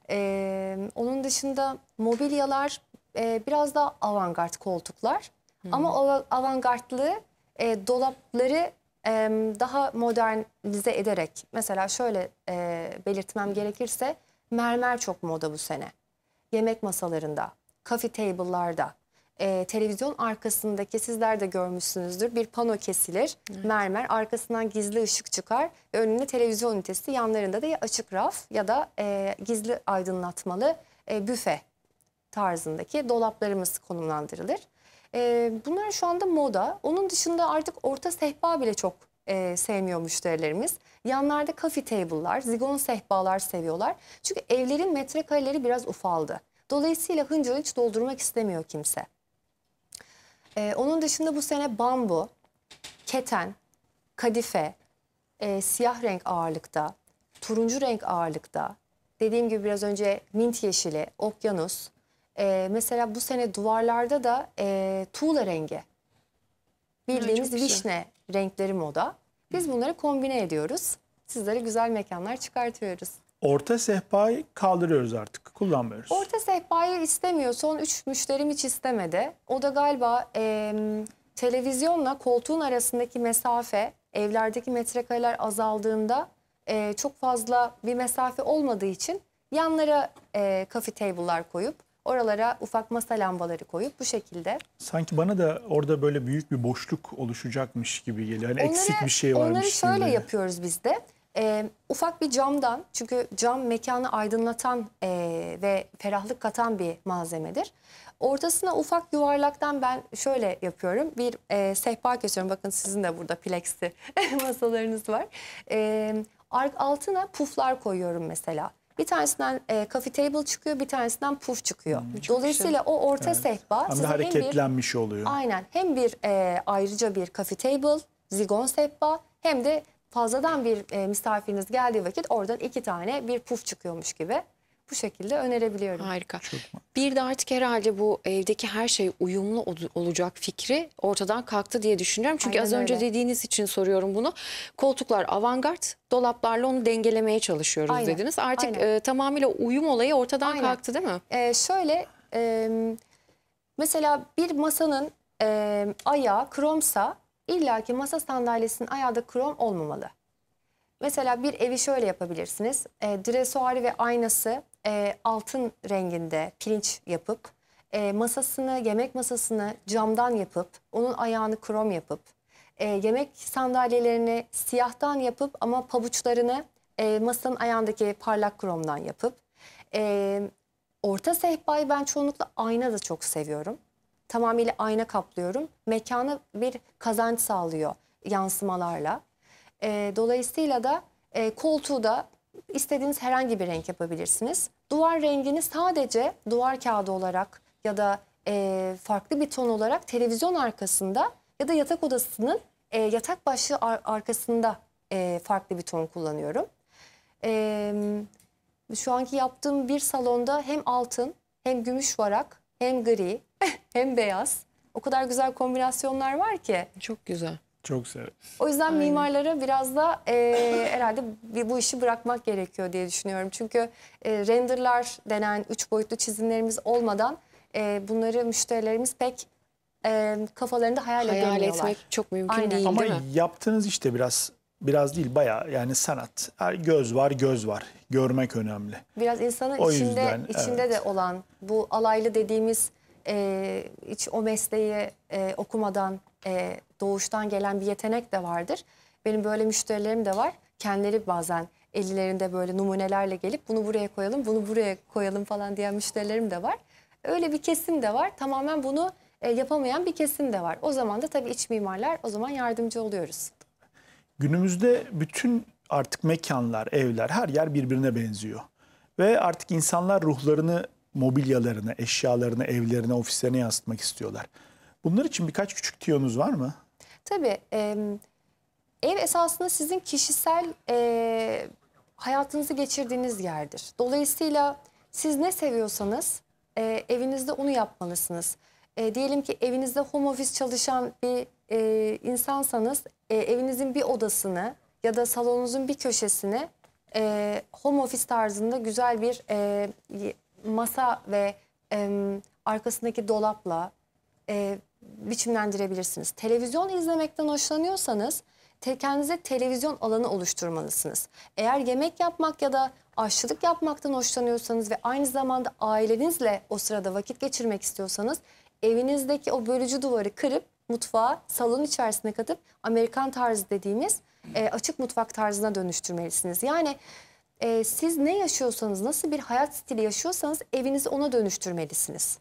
Speaker 3: Ee, onun dışında mobilyalar e, biraz daha avantgard koltuklar. Hmm. Ama o avantgardlığı e, dolapları e, daha modernize ederek mesela şöyle e, belirtmem gerekirse mermer çok moda bu sene. Yemek masalarında, coffee table'larda, e, televizyon arkasındaki sizler de görmüşsünüzdür bir pano kesilir evet. mermer arkasından gizli ışık çıkar ve önünde televizyon ünitesi yanlarında da ya açık raf ya da e, gizli aydınlatmalı e, büfe tarzındaki dolaplarımız konumlandırılır. E, bunlar şu anda moda onun dışında artık orta sehpa bile çok e, sevmiyor müşterilerimiz. Yanlarda coffee table'lar, zigon sehpalar seviyorlar. Çünkü evlerin metrekareleri biraz ufaldı. Dolayısıyla hınca hiç doldurmak istemiyor kimse. Ee, onun dışında bu sene bambu, keten, kadife, e, siyah renk ağırlıkta, turuncu renk ağırlıkta, dediğim gibi biraz önce mint yeşili, okyanus. E, mesela bu sene duvarlarda da e, tuğla rengi, bildiğimiz Hı, vişne renkleri moda. Biz bunları kombine ediyoruz. Sizlere güzel mekanlar çıkartıyoruz.
Speaker 2: Orta sehpayı kaldırıyoruz artık. Kullanmıyoruz.
Speaker 3: Orta sehpayı istemiyor. Son 3 müşterim hiç istemedi. O da galiba e, televizyonla koltuğun arasındaki mesafe, evlerdeki metrekareler azaldığında e, çok fazla bir mesafe olmadığı için yanlara e, coffee table'lar koyup oralara ufak masa lambaları koyup bu şekilde.
Speaker 2: Sanki bana da orada böyle büyük bir boşluk oluşacakmış gibi geliyor. Hani onları, eksik bir şey varmış gibi. Onları şöyle
Speaker 3: yapıyoruz biz de. E, ufak bir camdan çünkü cam mekanı aydınlatan e, ve ferahlık katan bir malzemedir. Ortasına ufak yuvarlaktan ben şöyle yapıyorum. Bir e, sehpa kesiyorum. Bakın sizin de burada plexi masalarınız var. E, altına puflar koyuyorum mesela. Bir tanesinden e, coffee table çıkıyor, bir tanesinden puf çıkıyor. Hmm, Dolayısıyla şey. o orta evet. sehpa hem de hareketlenmiş hem bir, oluyor. Aynen. Hem bir e, ayrıca bir coffee table, zigon sehpa hem de fazladan bir e, misafiriniz geldiği vakit oradan iki tane bir puf çıkıyormuş gibi. Bu şekilde önerebiliyorum. Harika. Çok bir de artık herhalde bu evdeki her şey
Speaker 1: uyumlu olacak fikri ortadan kalktı diye düşünüyorum. Çünkü Aynen az önce öyle. dediğiniz için soruyorum bunu. Koltuklar avantgard, dolaplarla onu dengelemeye çalışıyoruz Aynen. dediniz. Artık Aynen. E, tamamıyla
Speaker 3: uyum olayı ortadan Aynen. kalktı değil mi? E, şöyle e, mesela bir masanın e, ayağı kromsa İlla ki masa sandalyesinin ayağı da krom olmamalı. Mesela bir evi şöyle yapabilirsiniz. E, dresuarı ve aynası e, altın renginde pirinç yapıp e, masasını, yemek masasını camdan yapıp onun ayağını krom yapıp e, yemek sandalyelerini siyahtan yapıp ama pabuçlarını e, masanın ayağındaki parlak kromdan yapıp e, orta sehpayı ben çoğunlukla ayna da çok seviyorum tamamıyla ayna kaplıyorum. Mekanı bir kazanç sağlıyor yansımalarla. E, dolayısıyla da e, koltuğu da istediğiniz herhangi bir renk yapabilirsiniz. Duvar rengini sadece duvar kağıdı olarak ya da e, farklı bir ton olarak televizyon arkasında ya da yatak odasının e, yatak başı ar arkasında e, farklı bir ton kullanıyorum. E, şu anki yaptığım bir salonda hem altın hem gümüş varak hem gri hem beyaz. O kadar güzel kombinasyonlar var ki. Çok güzel. Çok severiz. O yüzden Aynen. mimarlara biraz da e, herhalde bu işi bırakmak gerekiyor diye düşünüyorum. Çünkü e, renderlar denen üç boyutlu çizimlerimiz olmadan e, bunları müşterilerimiz pek e, kafalarında hayal, Hayal etmek çok mümkün Aynen. değil Ama değil mi?
Speaker 2: yaptığınız işte biraz biraz değil baya yani sanat. Göz var göz var. Görmek önemli.
Speaker 3: Biraz insanın o içinde, yüzden, içinde evet. de olan bu alaylı dediğimiz e, hiç o mesleği e, okumadan e, doğuştan gelen bir yetenek de vardır. Benim böyle müşterilerim de var. Kendileri bazen ellerinde böyle numunelerle gelip bunu buraya koyalım, bunu buraya koyalım falan diyen müşterilerim de var. Öyle bir kesim de var. Tamamen bunu e, yapamayan bir kesim de var. O zaman da tabii iç mimarlar o zaman yardımcı oluyoruz.
Speaker 2: Günümüzde bütün artık mekanlar, evler, her yer birbirine benziyor. Ve artık insanlar ruhlarını mobilyalarını, eşyalarını, evlerini, ofislerine yansıtmak istiyorlar. Bunlar için birkaç küçük tiyonuz var mı?
Speaker 3: Tabii. E, ev esasında sizin kişisel e, hayatınızı geçirdiğiniz yerdir. Dolayısıyla siz ne seviyorsanız e, evinizde onu yapmalısınız. E, diyelim ki evinizde home office çalışan bir e, insansanız e, evinizin bir odasını ya da salonunuzun bir köşesini e, home office tarzında güzel bir e, masa ve e, arkasındaki dolapla e, biçimlendirebilirsiniz. Televizyon izlemekten hoşlanıyorsanız te, kendinize televizyon alanı oluşturmalısınız. Eğer yemek yapmak ya da aşçılık yapmaktan hoşlanıyorsanız ve aynı zamanda ailenizle o sırada vakit geçirmek istiyorsanız evinizdeki o bölücü duvarı kırıp mutfağa salon içerisine katıp Amerikan tarzı dediğimiz e, açık mutfak tarzına dönüştürmelisiniz. Yani e, siz ne yaşıyorsanız, nasıl bir hayat stili yaşıyorsanız evinizi ona dönüştürmelisiniz.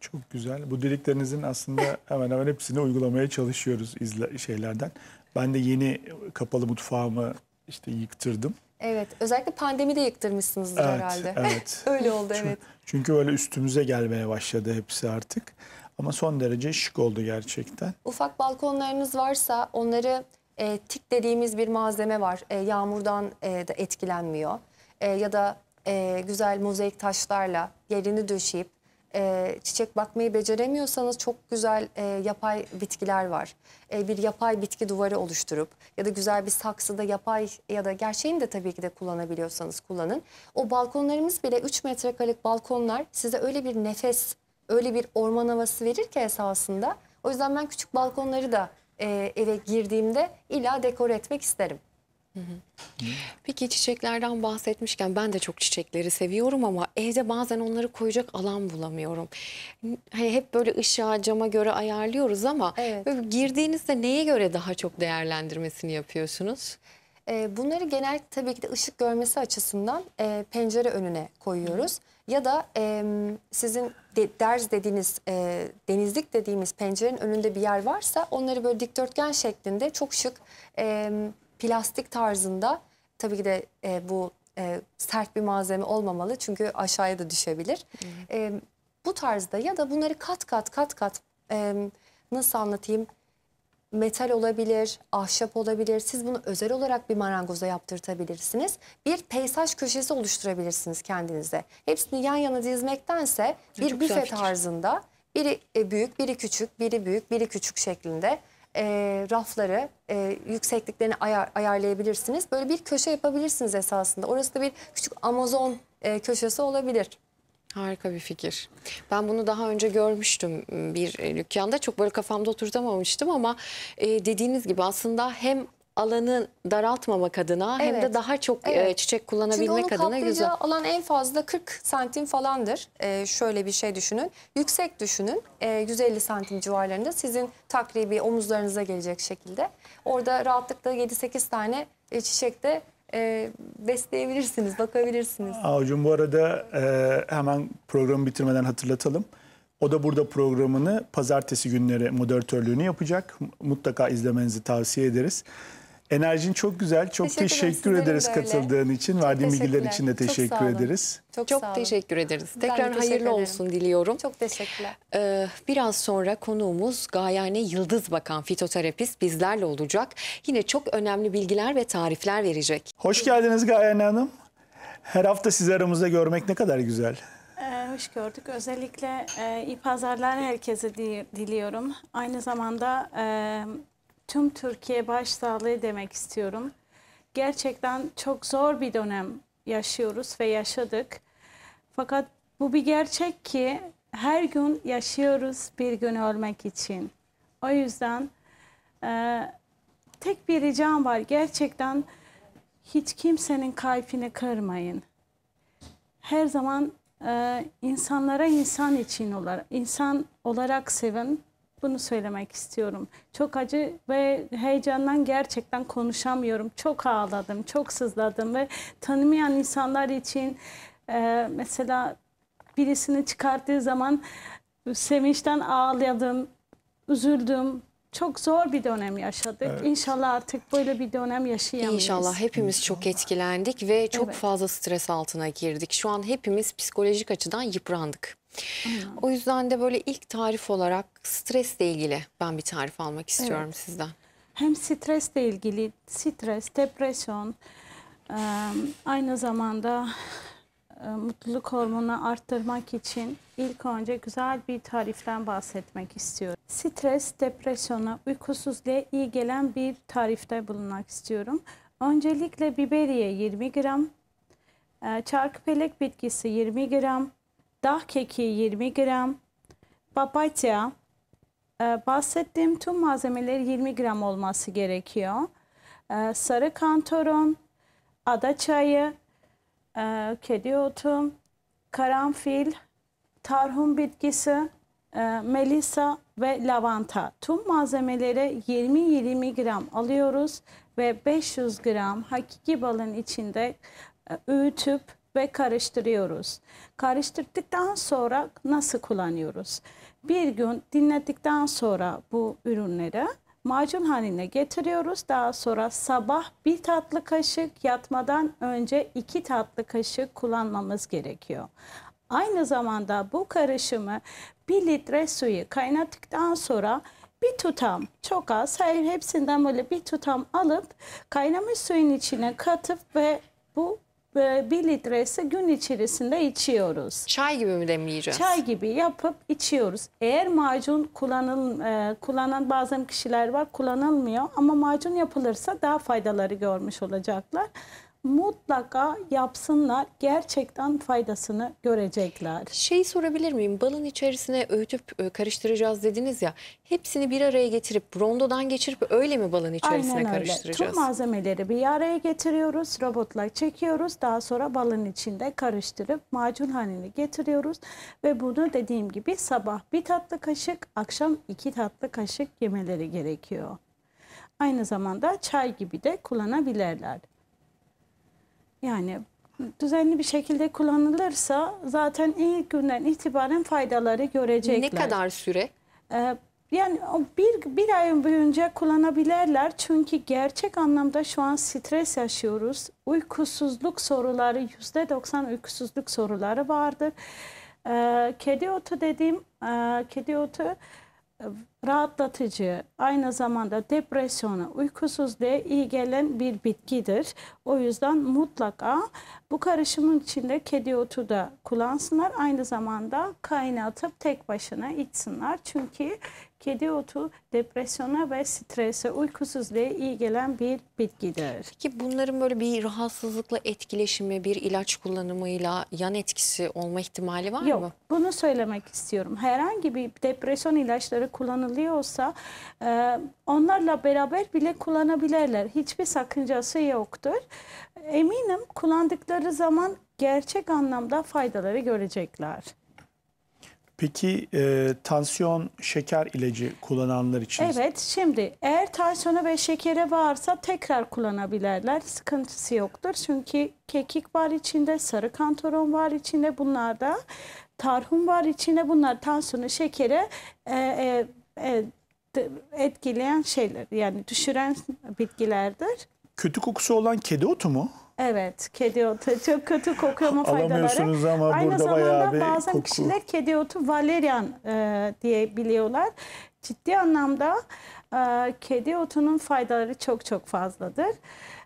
Speaker 2: Çok güzel. Bu dediklerinizin aslında hemen hemen hepsini uygulamaya çalışıyoruz izle şeylerden. Ben de yeni kapalı mutfağımı işte yıktırdım.
Speaker 3: Evet, özellikle pandemi de yıktırmışsınızdır evet, herhalde. Evet. Öyle oldu evet.
Speaker 2: Çünkü öyle üstümüze gelmeye başladı hepsi artık. Ama son derece şık oldu gerçekten.
Speaker 3: Ufak balkonlarınız varsa onları e, tik dediğimiz bir malzeme var. E, yağmurdan e, da etkilenmiyor. E, ya da e, güzel mozaik taşlarla yerini döşeyip e, çiçek bakmayı beceremiyorsanız çok güzel e, yapay bitkiler var. E, bir yapay bitki duvarı oluşturup ya da güzel bir saksıda yapay ya da gerçeğini de tabii ki de kullanabiliyorsanız kullanın. O balkonlarımız bile 3 metrekarelik balkonlar size öyle bir nefes, öyle bir orman havası verir ki esasında. O yüzden ben küçük balkonları da e, eve girdiğimde illa dekor etmek isterim. Peki çiçeklerden bahsetmişken ben de çok çiçekleri
Speaker 1: seviyorum ama evde bazen onları koyacak alan bulamıyorum. Hani hep böyle ışığa cama göre ayarlıyoruz ama evet. girdiğinizde neye göre daha çok değerlendirmesini
Speaker 3: yapıyorsunuz? E, bunları genel tabii ki de ışık görmesi açısından e, pencere önüne koyuyoruz. Ya da sizin de, derz dediğiniz, e, denizlik dediğimiz pencerenin önünde bir yer varsa onları böyle dikdörtgen şeklinde çok şık e, plastik tarzında tabii ki de e, bu e, sert bir malzeme olmamalı çünkü aşağıya da düşebilir. Hmm. E, bu tarzda ya da bunları kat kat kat kat e, nasıl anlatayım metal olabilir, ahşap olabilir. Siz bunu özel olarak bir marangoza yaptırtabilirsiniz. Bir peysaj köşesi oluşturabilirsiniz kendinize. Hepsini yan yana dizmektense bir büfe tarzında biri e, büyük, biri küçük, biri büyük, biri küçük şeklinde e, rafları e, yüksekliklerini ayar, ayarlayabilirsiniz. Böyle bir köşe yapabilirsiniz esasında. Orası da bir küçük Amazon e, köşesi olabilir. Harika bir fikir. Ben bunu daha önce görmüştüm ıı,
Speaker 1: bir ıı, dükkanda. Çok böyle kafamda oturtamamıştım ama ıı, dediğiniz gibi aslında hem alanı daraltmamak adına evet. hem de daha çok evet. çiçek kullanabilmek adına güzel. onun alan
Speaker 3: en fazla 40 santim falandır. Ee, şöyle bir şey düşünün. Yüksek düşünün. Ee, 150 santim civarlarında sizin takribi omuzlarınıza gelecek şekilde. Orada rahatlıkla 7-8 tane e, çiçek de e, besleyebilirsiniz, bakabilirsiniz.
Speaker 2: Avcum bu arada e, hemen programı bitirmeden hatırlatalım. O da burada programını pazartesi günleri moderatörlüğünü yapacak. Mutlaka izlemenizi tavsiye ederiz. Enerjin çok güzel. Çok teşekkür, teşekkür ederiz katıldığın için. Çok Verdiğin bilgiler için de teşekkür çok ederiz.
Speaker 1: Çok, çok teşekkür ederiz. Tekrar teşekkür hayırlı ederim. olsun diliyorum. Çok teşekkürler. Ee, biraz sonra konuğumuz Gayane Yıldız Bakan fitoterapist bizlerle olacak. Yine çok önemli bilgiler ve tarifler verecek.
Speaker 2: Hoş geldiniz Gayane Hanım. Her hafta sizi aramızda görmek ne kadar güzel.
Speaker 4: Ee, hoş gördük. Özellikle e, iyi pazarlar herkese diliyorum. Aynı zamanda e, tüm Türkiye başsağlığı demek istiyorum. Gerçekten çok zor bir dönem yaşıyoruz ve yaşadık. Fakat bu bir gerçek ki her gün yaşıyoruz bir gün ölmek için. O yüzden e, tek bir ricam var. Gerçekten hiç kimsenin kalbini kırmayın. Her zaman e, insanlara insan için olarak, insan olarak sevin bunu söylemek istiyorum. Çok acı ve heyecandan gerçekten konuşamıyorum. Çok ağladım, çok sızladım ve tanımayan insanlar için e, mesela birisini çıkarttığı zaman sevinçten ağladım, üzüldüm, çok zor bir dönem yaşadık. Evet. İnşallah artık böyle bir dönem yaşayamayız. İnşallah hepimiz İnşallah. çok etkilendik ve çok evet. fazla stres altına girdik.
Speaker 1: Şu an hepimiz psikolojik açıdan yıprandık. O yüzden de böyle ilk tarif olarak stresle ilgili ben bir tarif almak istiyorum evet. sizden.
Speaker 4: Hem stresle ilgili stres, depresyon, aynı zamanda mutluluk hormonunu arttırmak için ilk önce güzel bir tariften bahsetmek istiyorum. Stres, depresyona, uykusuzluğa iyi gelen bir tarifte bulunmak istiyorum. Öncelikle biberiye 20 gram, pelek bitkisi 20 gram, Dağ keki 20 gram, papatya, e, bahsettiğim tüm malzemeler 20 gram olması gerekiyor. E, sarı kantoron, ada çayı, e, kedi otu, karanfil, tarhun bitkisi, melisa ve lavanta. Tüm malzemelere 20-20 gram alıyoruz ve 500 gram hakiki balın içinde öğütüp ve karıştırıyoruz. Karıştırdıktan sonra nasıl kullanıyoruz? Bir gün dinledikten sonra bu ürünleri macun haline getiriyoruz. Daha sonra sabah bir tatlı kaşık yatmadan önce iki tatlı kaşık kullanmamız gerekiyor. Aynı zamanda bu karışımı bir litre suyu kaynattıktan sonra bir tutam çok az hayır hepsinden böyle bir tutam alıp kaynamış suyun içine katıp ve bu ee, bir litresi gün içerisinde içiyoruz. Çay gibi mi demleyeceğiz? Çay gibi yapıp içiyoruz. Eğer macun kullanıl, e, kullanan bazen kişiler var kullanılmıyor ama macun yapılırsa daha faydaları görmüş olacaklar mutlaka yapsınlar. Gerçekten faydasını görecekler. Şey sorabilir miyim? Balın içerisine öğütüp e, karıştıracağız
Speaker 1: dediniz ya. Hepsini bir araya getirip rondodan geçirip öyle mi balın içerisine Aynen öyle. karıştıracağız? Tüm
Speaker 4: malzemeleri bir araya getiriyoruz. Robotla çekiyoruz. Daha sonra balın içinde karıştırıp macun haline getiriyoruz. Ve bunu dediğim gibi sabah bir tatlı kaşık, akşam iki tatlı kaşık yemeleri gerekiyor. Aynı zamanda çay gibi de kullanabilirler. Yani düzenli bir şekilde kullanılırsa zaten ilk günden itibaren faydaları görecekler. Ne kadar süre? Ee, yani bir, bir ay boyunca kullanabilirler çünkü gerçek anlamda şu an stres yaşıyoruz. Uykusuzluk soruları, yüzde doksan uykusuzluk soruları vardır. Ee, kedi otu dediğim, e, kedi otu rahatlatıcı, aynı zamanda depresyona, uykusuzluğa iyi gelen bir bitkidir. O yüzden mutlaka bu karışımın içinde kedi otu da kullansınlar. Aynı zamanda kaynatıp tek başına içsinler. Çünkü Kedi otu depresyona ve strese, uykusuzluğa iyi gelen bir bitkidir. Peki bunların böyle bir rahatsızlıkla etkileşimi, bir ilaç kullanımıyla yan etkisi
Speaker 1: olma ihtimali var Yok, mı? Yok,
Speaker 4: bunu söylemek istiyorum. Herhangi bir depresyon ilaçları kullanılıyorsa e, onlarla beraber bile kullanabilirler. Hiçbir sakıncası yoktur. Eminim kullandıkları zaman gerçek anlamda faydaları görecekler.
Speaker 2: Peki e, tansiyon şeker ilacı kullananlar için?
Speaker 4: Evet şimdi eğer tansiyona ve şekere varsa tekrar kullanabilirler. Sıkıntısı yoktur. Çünkü kekik var içinde, sarı kantaron var içinde bunlarda. Tarhun var içinde bunlar tansiyonu, şekere e, e, e, etkileyen şeyler yani düşüren bitkilerdir.
Speaker 2: Kötü kokusu olan kedi otu mu?
Speaker 4: Evet, kedi otu çok kötü kokuyor mu faydaları. Alamıyorsunuz ama Aynı burada zamanda bir bazen kişiler kedi otu valerian e, diye biliyorlar. Ciddi anlamda e, kedi otunun faydaları çok çok fazladır.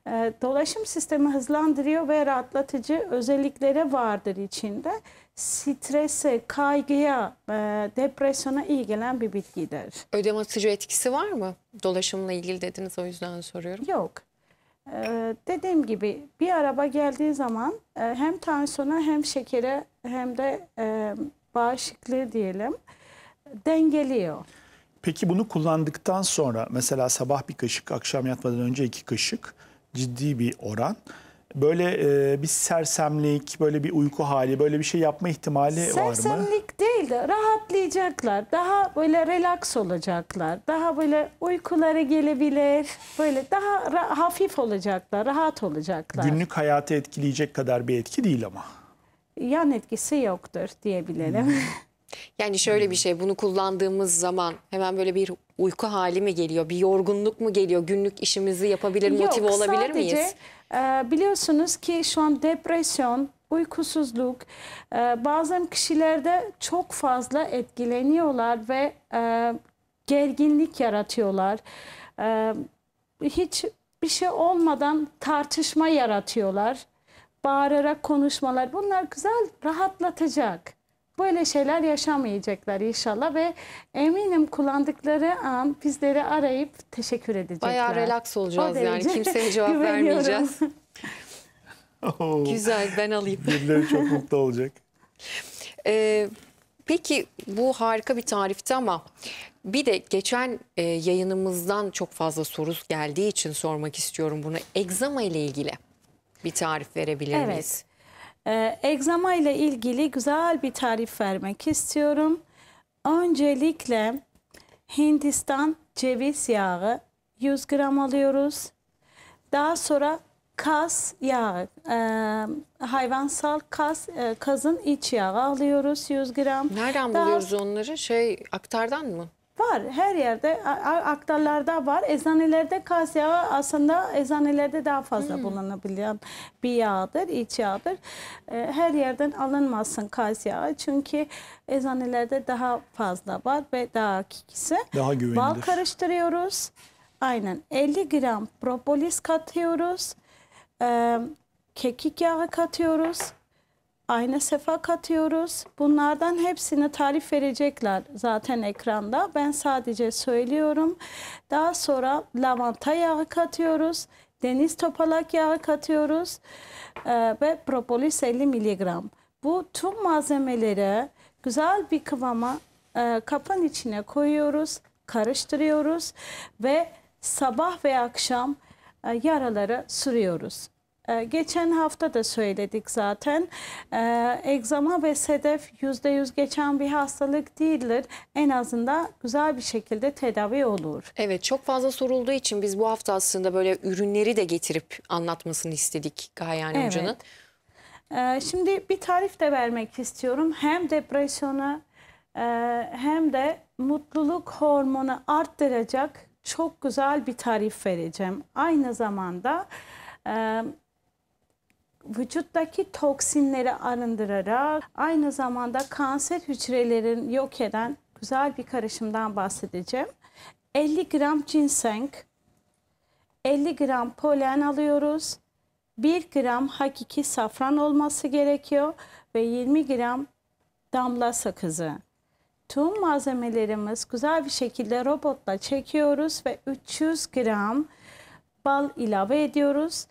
Speaker 4: E, dolaşım sistemi hızlandırıyor ve rahatlatıcı özelliklere vardır içinde. Strese, kaygıya, e, depresyona iyi gelen bir bitkidir. Ödem atıcı etkisi var mı? Dolaşımla ilgili dediniz o yüzden soruyorum. Yok. Ee, dediğim gibi bir araba geldiği zaman e, hem tansiyona hem şekere hem de e, bağışıklığı diyelim dengeliyor.
Speaker 2: Peki bunu kullandıktan sonra mesela sabah bir kaşık, akşam yatmadan önce iki kaşık ciddi bir oran böyle e, bir sersemlik, böyle bir uyku hali, böyle bir şey yapma ihtimali sersemlik var mı? Sersemlik
Speaker 4: değil de rahatlayacaklar. Daha böyle relax olacaklar. Daha böyle uykuları gelebilir. Böyle daha hafif olacaklar, rahat olacaklar.
Speaker 2: Günlük hayatı etkileyecek kadar bir etki değil ama.
Speaker 4: Yan etkisi yoktur diyebilirim. Hmm. Yani şöyle bir şey bunu kullandığımız
Speaker 1: zaman hemen böyle bir uyku hali mi geliyor, bir yorgunluk mu geliyor, günlük işimizi yapabilir, Yok, motive olabilir miyiz?
Speaker 4: Ee, biliyorsunuz ki şu an depresyon, uykusuzluk, e, bazen kişilerde çok fazla etkileniyorlar ve e, gerginlik yaratıyorlar. E, hiç bir şey olmadan tartışma yaratıyorlar. Bağırarak konuşmalar bunlar güzel rahatlatacak böyle şeyler yaşamayacaklar inşallah ve eminim kullandıkları an bizleri arayıp teşekkür edecekler. Bayağı relax olacağız yani kimseye cevap vermeyeceğiz.
Speaker 2: Güzel
Speaker 1: ben alayım. Birileri çok
Speaker 2: mutlu olacak.
Speaker 1: ee, peki bu harika bir tarifti ama bir de geçen e, yayınımızdan çok fazla soru geldiği için sormak istiyorum
Speaker 4: bunu. Egzama ile ilgili bir tarif verebilir evet. miyiz? Ee, egzama ile ilgili güzel bir tarif vermek istiyorum. Öncelikle Hindistan ceviz yağı 100 gram alıyoruz. Daha sonra kas yağı, e, hayvansal kas, e, kazın iç yağı alıyoruz 100 gram. Nereden Daha, buluyoruz onları? Şey aktardan mı? Var her yerde aktarlarda var. Eczanelerde KSA aslında eczanelerde daha fazla hmm. bulunabilen bir yağdır, iç yağdır. Ee, her yerden alınmasın KSA çünkü eczanelerde daha fazla var ve daha hakikisi. Daha güvenilir. Bal karıştırıyoruz. Aynen 50 gram propolis katıyoruz. Ee, kekik yağı katıyoruz ayna sefa katıyoruz. Bunlardan hepsini tarif verecekler zaten ekranda. Ben sadece söylüyorum. Daha sonra lavanta yağı katıyoruz. Deniz topalak yağı katıyoruz. Ee, ve propolis 50 miligram. Bu tüm malzemeleri güzel bir kıvama e, kapan içine koyuyoruz. Karıştırıyoruz. Ve sabah ve akşam e, yaralara sürüyoruz. Ee, geçen hafta da söyledik zaten. Ee, egzama ve sedef yüzde yüz geçen bir hastalık değildir. En azından güzel bir şekilde tedavi olur. Evet çok fazla sorulduğu için biz bu hafta aslında böyle ürünleri
Speaker 1: de getirip anlatmasını istedik Gayane evet.
Speaker 4: Ee, şimdi bir tarif de vermek istiyorum. Hem depresyona e, hem de mutluluk hormonu arttıracak çok güzel bir tarif vereceğim. Aynı zamanda e, vücuttaki toksinleri arındırarak aynı zamanda kanser hücrelerini yok eden güzel bir karışımdan bahsedeceğim. 50 gram ginseng, 50 gram polen alıyoruz. 1 gram hakiki safran olması gerekiyor ve 20 gram damla sakızı. Tüm malzemelerimiz güzel bir şekilde robotla çekiyoruz ve 300 gram bal ilave ediyoruz.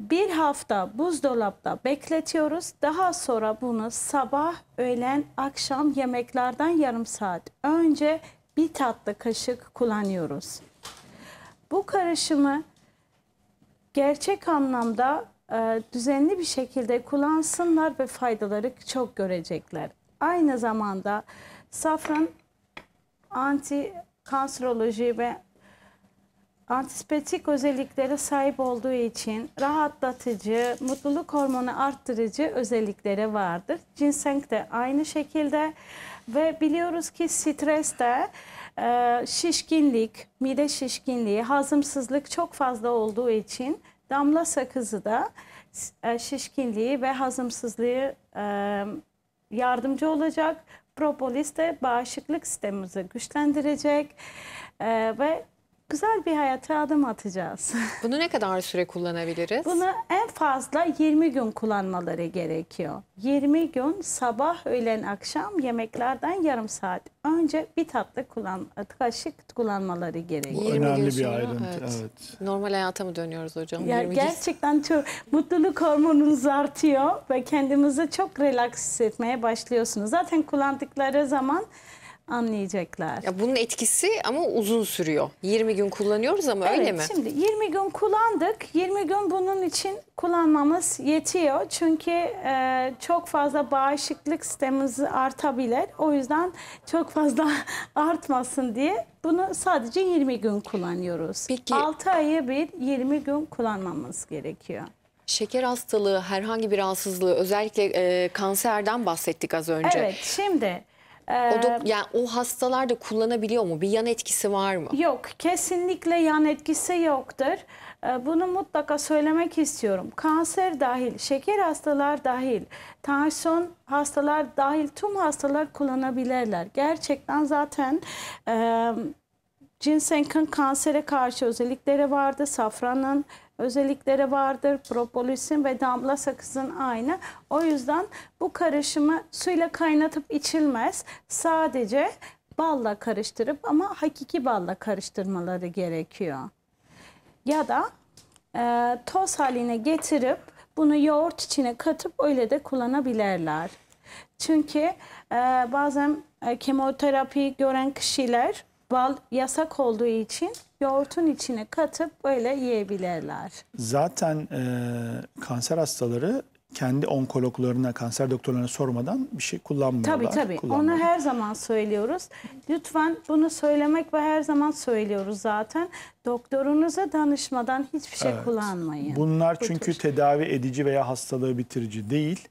Speaker 4: Bir hafta buzdolapta bekletiyoruz. Daha sonra bunu sabah, öğlen, akşam yemeklerden yarım saat önce bir tatlı kaşık kullanıyoruz. Bu karışımı gerçek anlamda e, düzenli bir şekilde kullansınlar ve faydaları çok görecekler. Aynı zamanda safran anti kanseroloji ve antispetik özelliklere sahip olduğu için rahatlatıcı, mutluluk hormonu arttırıcı özellikleri vardır. Ginseng de aynı şekilde ve biliyoruz ki stres de e, şişkinlik, mide şişkinliği, hazımsızlık çok fazla olduğu için damla sakızı da e, şişkinliği ve hazımsızlığı e, yardımcı olacak. Propolis de bağışıklık sistemimizi güçlendirecek e, ve güzel bir hayata adım atacağız. Bunu ne kadar süre kullanabiliriz? Bunu en fazla 20 gün kullanmaları gerekiyor. 20 gün sabah, öğlen, akşam yemeklerden yarım saat önce bir tatlı kullan, kaşık kullanmaları gerekiyor. Bu önemli bir şey. ayrıntı. Evet. evet. Normal hayata mı dönüyoruz hocam? Ya gerçekten çok mutluluk hormonunuz artıyor ve kendinizi çok relax hissetmeye başlıyorsunuz. Zaten kullandıkları zaman anlayacaklar. Ya bunun etkisi ama uzun sürüyor. 20 gün kullanıyoruz ama evet, öyle mi? Evet, Şimdi 20 gün kullandık. 20 gün bunun için kullanmamız yetiyor. Çünkü e, çok fazla bağışıklık sistemimiz artabilir. O yüzden çok fazla artmasın diye bunu sadece 20 gün kullanıyoruz. Peki. 6 ayı bir 20 gün kullanmamız gerekiyor.
Speaker 1: Şeker hastalığı, herhangi bir rahatsızlığı, özellikle e, kanserden bahsettik az önce. Evet, şimdi ee, o da, yani o hastalar da kullanabiliyor
Speaker 4: mu? Bir yan etkisi var mı? Yok, kesinlikle yan etkisi yoktur. Ee, bunu mutlaka söylemek istiyorum. Kanser dahil, şeker hastalar dahil, tansiyon hastalar dahil tüm hastalar kullanabilirler. Gerçekten zaten e, ginsengin kansere karşı özellikleri vardı. Safranın özellikleri vardır. Propolisin ve damla sakızın aynı. O yüzden bu karışımı suyla kaynatıp içilmez. Sadece balla karıştırıp ama hakiki balla karıştırmaları gerekiyor. Ya da e, toz haline getirip bunu yoğurt içine katıp öyle de kullanabilirler. Çünkü e, bazen e, kemoterapi gören kişiler bal yasak olduğu için yoğurtun içine katıp böyle yiyebilirler.
Speaker 2: Zaten e, kanser hastaları kendi onkologlarına, kanser doktorlarına sormadan bir şey kullanmıyorlar. Tabii tabii. Kullanmıyorlar. Onu her
Speaker 4: zaman söylüyoruz. Lütfen bunu söylemek ve her zaman söylüyoruz zaten. Doktorunuza danışmadan hiçbir şey evet. kullanmayın. Bunlar çünkü Bu
Speaker 2: tür. tedavi edici veya hastalığı bitirici değil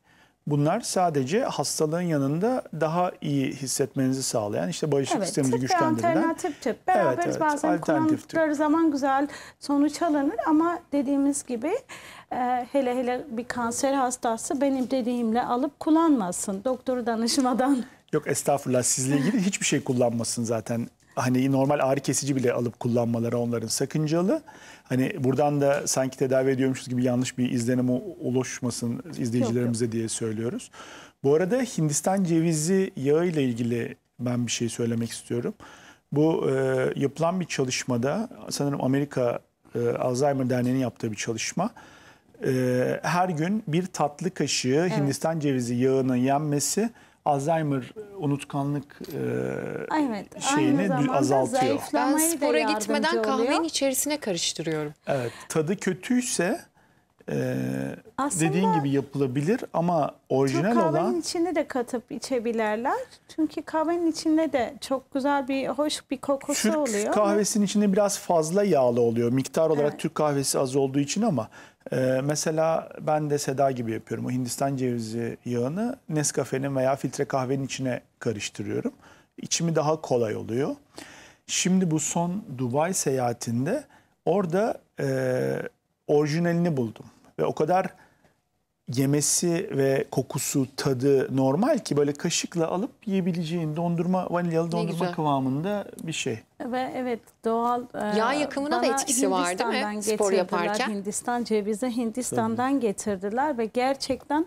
Speaker 2: Bunlar sadece hastalığın yanında daha iyi hissetmenizi sağlayan, işte bağışıklık evet, sistemimizi güçlendiren. Evet,
Speaker 4: alternatif tıp. Beraberiz evet, evet, bazen kullandıkları zaman güzel sonuç alınır ama dediğimiz gibi e, hele hele bir kanser hastası benim dediğimle alıp kullanmasın doktoru danışmadan.
Speaker 2: Yok estağfurullah sizle ilgili hiçbir şey kullanmasın zaten hani normal ağrı kesici bile alıp kullanmaları onların sakıncalı. Hani buradan da sanki tedavi ediyormuşuz gibi yanlış bir izlenim oluşmasın izleyicilerimize diye söylüyoruz. Bu arada Hindistan cevizi yağı ile ilgili ben bir şey söylemek istiyorum. Bu e, yapılan bir çalışmada sanırım Amerika e, Alzheimer Derneği'nin yaptığı bir çalışma. E, her gün bir tatlı kaşığı evet. Hindistan cevizi yağının yenmesi Alzheimer unutkanlık e,
Speaker 4: evet, şeyini
Speaker 2: azaltıyor. Ben spora gitmeden oluyor. kahvenin içerisine karıştırıyorum. Evet, tadı kötüyse e, dediğin gibi yapılabilir ama orijinal Türk kahvenin olan...
Speaker 4: içinde de katıp içebilirler. Çünkü kahvenin içinde de çok güzel bir, hoş bir kokusu Türk oluyor. Türk kahvesinin
Speaker 2: ama... içinde biraz fazla yağlı oluyor. Miktar olarak evet. Türk kahvesi az olduğu için ama ee, mesela ben de Seda gibi yapıyorum. O Hindistan cevizi yağını Nescafe'nin veya filtre kahvenin içine karıştırıyorum. İçimi daha kolay oluyor. Şimdi bu son Dubai seyahatinde orada e, orijinalini buldum. Ve o kadar yemesi ve kokusu, tadı normal ki böyle kaşıkla alıp yiyebileceğin dondurma, vanilyalı dondurma kıvamında bir şey.
Speaker 4: Ve evet doğal e, yağ yakımına da etkisi var değil mi? Spor yaparken Hindistan cevizi Hindistan'dan getirdiler ve gerçekten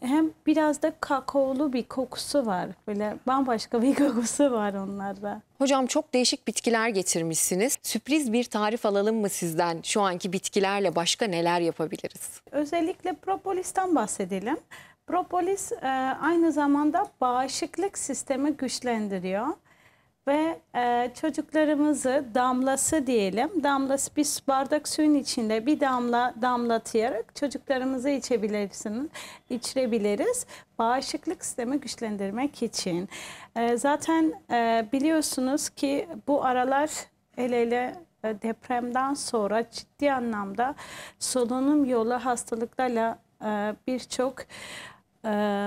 Speaker 4: hem biraz da kakaolu bir kokusu var. Böyle bambaşka bir kokusu var onlarda. Hocam
Speaker 1: çok değişik bitkiler getirmişsiniz. Sürpriz bir tarif alalım mı sizden? Şu anki bitkilerle
Speaker 4: başka neler
Speaker 1: yapabiliriz?
Speaker 4: Özellikle propolis'ten bahsedelim. Propolis e, aynı zamanda bağışıklık sistemi güçlendiriyor ve e, çocuklarımızı damlası diyelim. Damlası bir bardak suyun içinde bir damla damlatayarak çocuklarımızı içebilirsiniz. içirebiliriz. Bağışıklık sistemi güçlendirmek için. E, zaten e, biliyorsunuz ki bu aralar el ele e, depremden sonra ciddi anlamda solunum yolu hastalıklarla e, birçok e,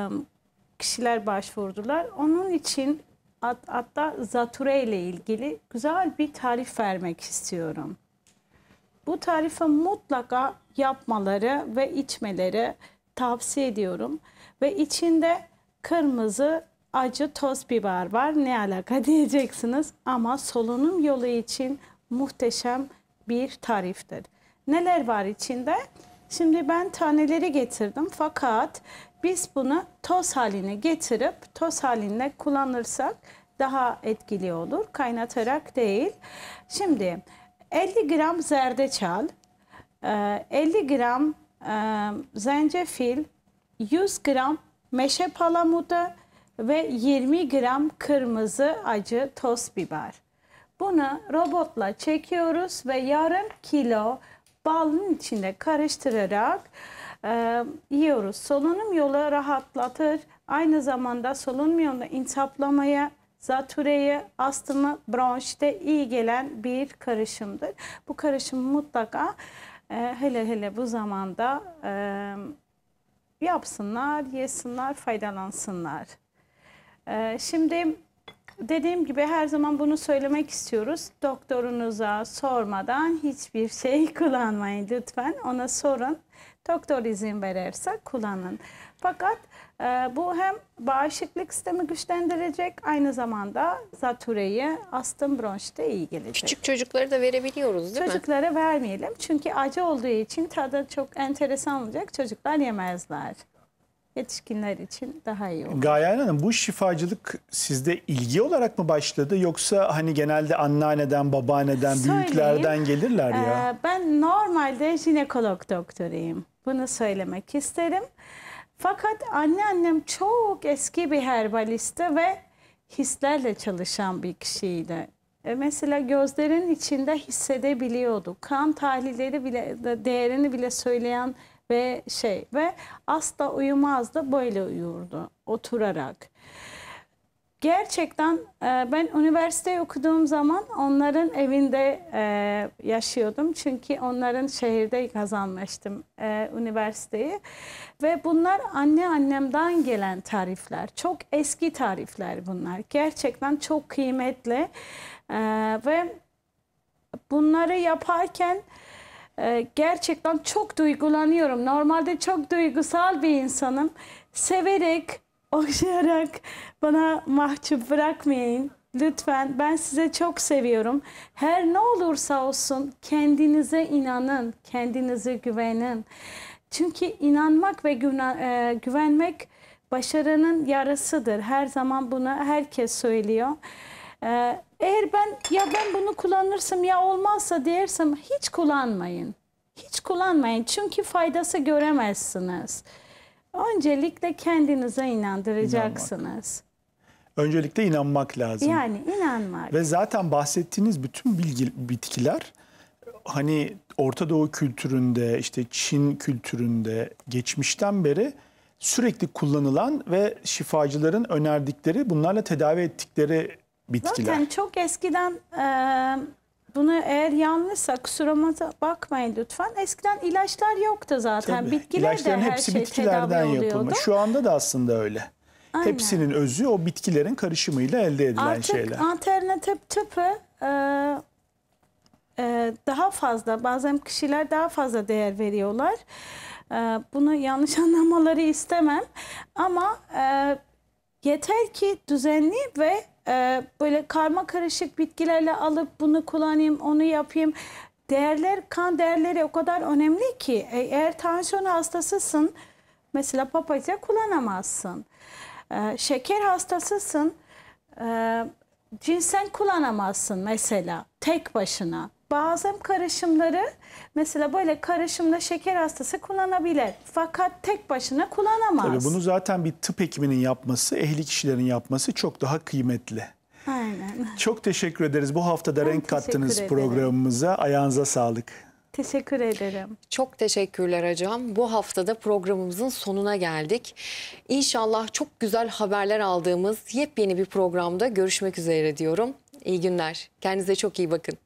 Speaker 4: kişiler başvurdular. Onun için hatta zatüre ile ilgili güzel bir tarif vermek istiyorum. Bu tarifi mutlaka yapmaları ve içmeleri tavsiye ediyorum. Ve içinde kırmızı acı toz biber var. Ne alaka diyeceksiniz ama solunum yolu için muhteşem bir tariftir. Neler var içinde? Şimdi ben taneleri getirdim fakat biz bunu toz haline getirip toz halinde kullanırsak daha etkili olur. Kaynatarak değil. Şimdi 50 gram zerdeçal, 50 e, gram e, zencefil, 100 gram meşe palamudu ve 20 gram kırmızı acı toz biber. Bunu robotla çekiyoruz ve yarım kilo balın içinde karıştırarak e, yiyoruz. Solunum yolu rahatlatır. Aynı zamanda solunum yolunda intihaplamaya zatüreye astımı, bronşite iyi gelen bir karışımdır. Bu karışım mutlaka e, hele hele bu zamanda e, yapsınlar, yesinler, faydalansınlar. E, şimdi dediğim gibi her zaman bunu söylemek istiyoruz. Doktorunuza sormadan hiçbir şey kullanmayın lütfen. Ona sorun. Doktor izin verirse kullanın. Fakat e, bu hem bağışıklık sistemi güçlendirecek aynı zamanda zatürreyi, astım bronşite iyi gelecek. Küçük çocuklara da verebiliyoruz değil Çocuklara mi? vermeyelim çünkü acı olduğu için tadı çok enteresan olacak çocuklar yemezler yetişkinler için daha iyi olur.
Speaker 2: Gayen Hanım bu şifacılık sizde ilgi olarak mı başladı yoksa hani genelde anneanneden, babaanneden, Söyleyeyim, büyüklerden gelirler ya?
Speaker 4: E, ben normalde jinekolog doktoruyum. Bunu söylemek isterim. Fakat anneannem çok eski bir herbalistti ve hislerle çalışan bir kişiydi. E mesela gözlerin içinde hissedebiliyordu. Kan tahlilleri bile değerini bile söyleyen ve şey ve asla uyumazdı böyle uyurdu oturarak. Gerçekten e, ben üniversite okuduğum zaman onların evinde e, yaşıyordum. Çünkü onların şehirde kazanmıştım e, üniversiteyi. Ve bunlar anne annemden gelen tarifler. Çok eski tarifler bunlar. Gerçekten çok kıymetli. ve bunları yaparken gerçekten çok duygulanıyorum. Normalde çok duygusal bir insanım. Severek okşayarak bana mahcup bırakmayın. Lütfen ben size çok seviyorum. Her ne olursa olsun kendinize inanın, kendinize güvenin. Çünkü inanmak ve e, güvenmek başarının yarısıdır. Her zaman bunu herkes söylüyor. E, eğer ben ya ben bunu kullanırsam ya olmazsa dersem hiç kullanmayın. Hiç kullanmayın çünkü faydası göremezsiniz. Öncelikle kendinize inandıracaksınız. İnanmak.
Speaker 2: Öncelikle inanmak lazım. Yani
Speaker 4: inanmak. Ve
Speaker 2: zaten bahsettiğiniz bütün bilgi, bitkiler hani Orta Doğu kültüründe, işte Çin kültüründe geçmişten beri sürekli kullanılan ve şifacıların önerdikleri, bunlarla tedavi ettikleri bitkiler. Zaten
Speaker 4: çok eskiden bunu eğer yanlışsa kusuruma bakmayın lütfen. Eskiden ilaçlar yoktu zaten. Tabii. Bitkiler İlaçların de her hepsi şey bitkilerden yapılma.
Speaker 2: Şu anda da aslında öyle. Aynen. Hepsinin özü o bitkilerin karışımıyla elde edilen Artık şeyler. Artık
Speaker 4: alternatif tıpı e, e, daha fazla bazen kişiler daha fazla değer veriyorlar. E, bunu yanlış anlamaları istemem ama yeter ki düzenli ve ee, böyle karma karışık bitkilerle alıp bunu kullanayım, onu yapayım. Değerler, kan değerleri o kadar önemli ki e, eğer tansiyon hastasısın mesela papatya kullanamazsın. Ee, şeker hastasısın e, cinsen kullanamazsın mesela tek başına. Bazı karışımları mesela böyle karışımda şeker hastası kullanabilir. Fakat tek başına kullanamaz. Tabii bunu zaten
Speaker 2: bir tıp hekiminin yapması, ehli kişilerin yapması çok daha kıymetli. Aynen. Çok teşekkür ederiz. Bu haftada ben renk kattınız ederim. programımıza. Ayağınıza sağlık.
Speaker 4: Teşekkür ederim. Çok
Speaker 1: teşekkürler hocam. Bu haftada programımızın sonuna geldik. İnşallah çok güzel haberler aldığımız yepyeni bir programda görüşmek üzere diyorum. İyi günler. Kendinize çok iyi bakın.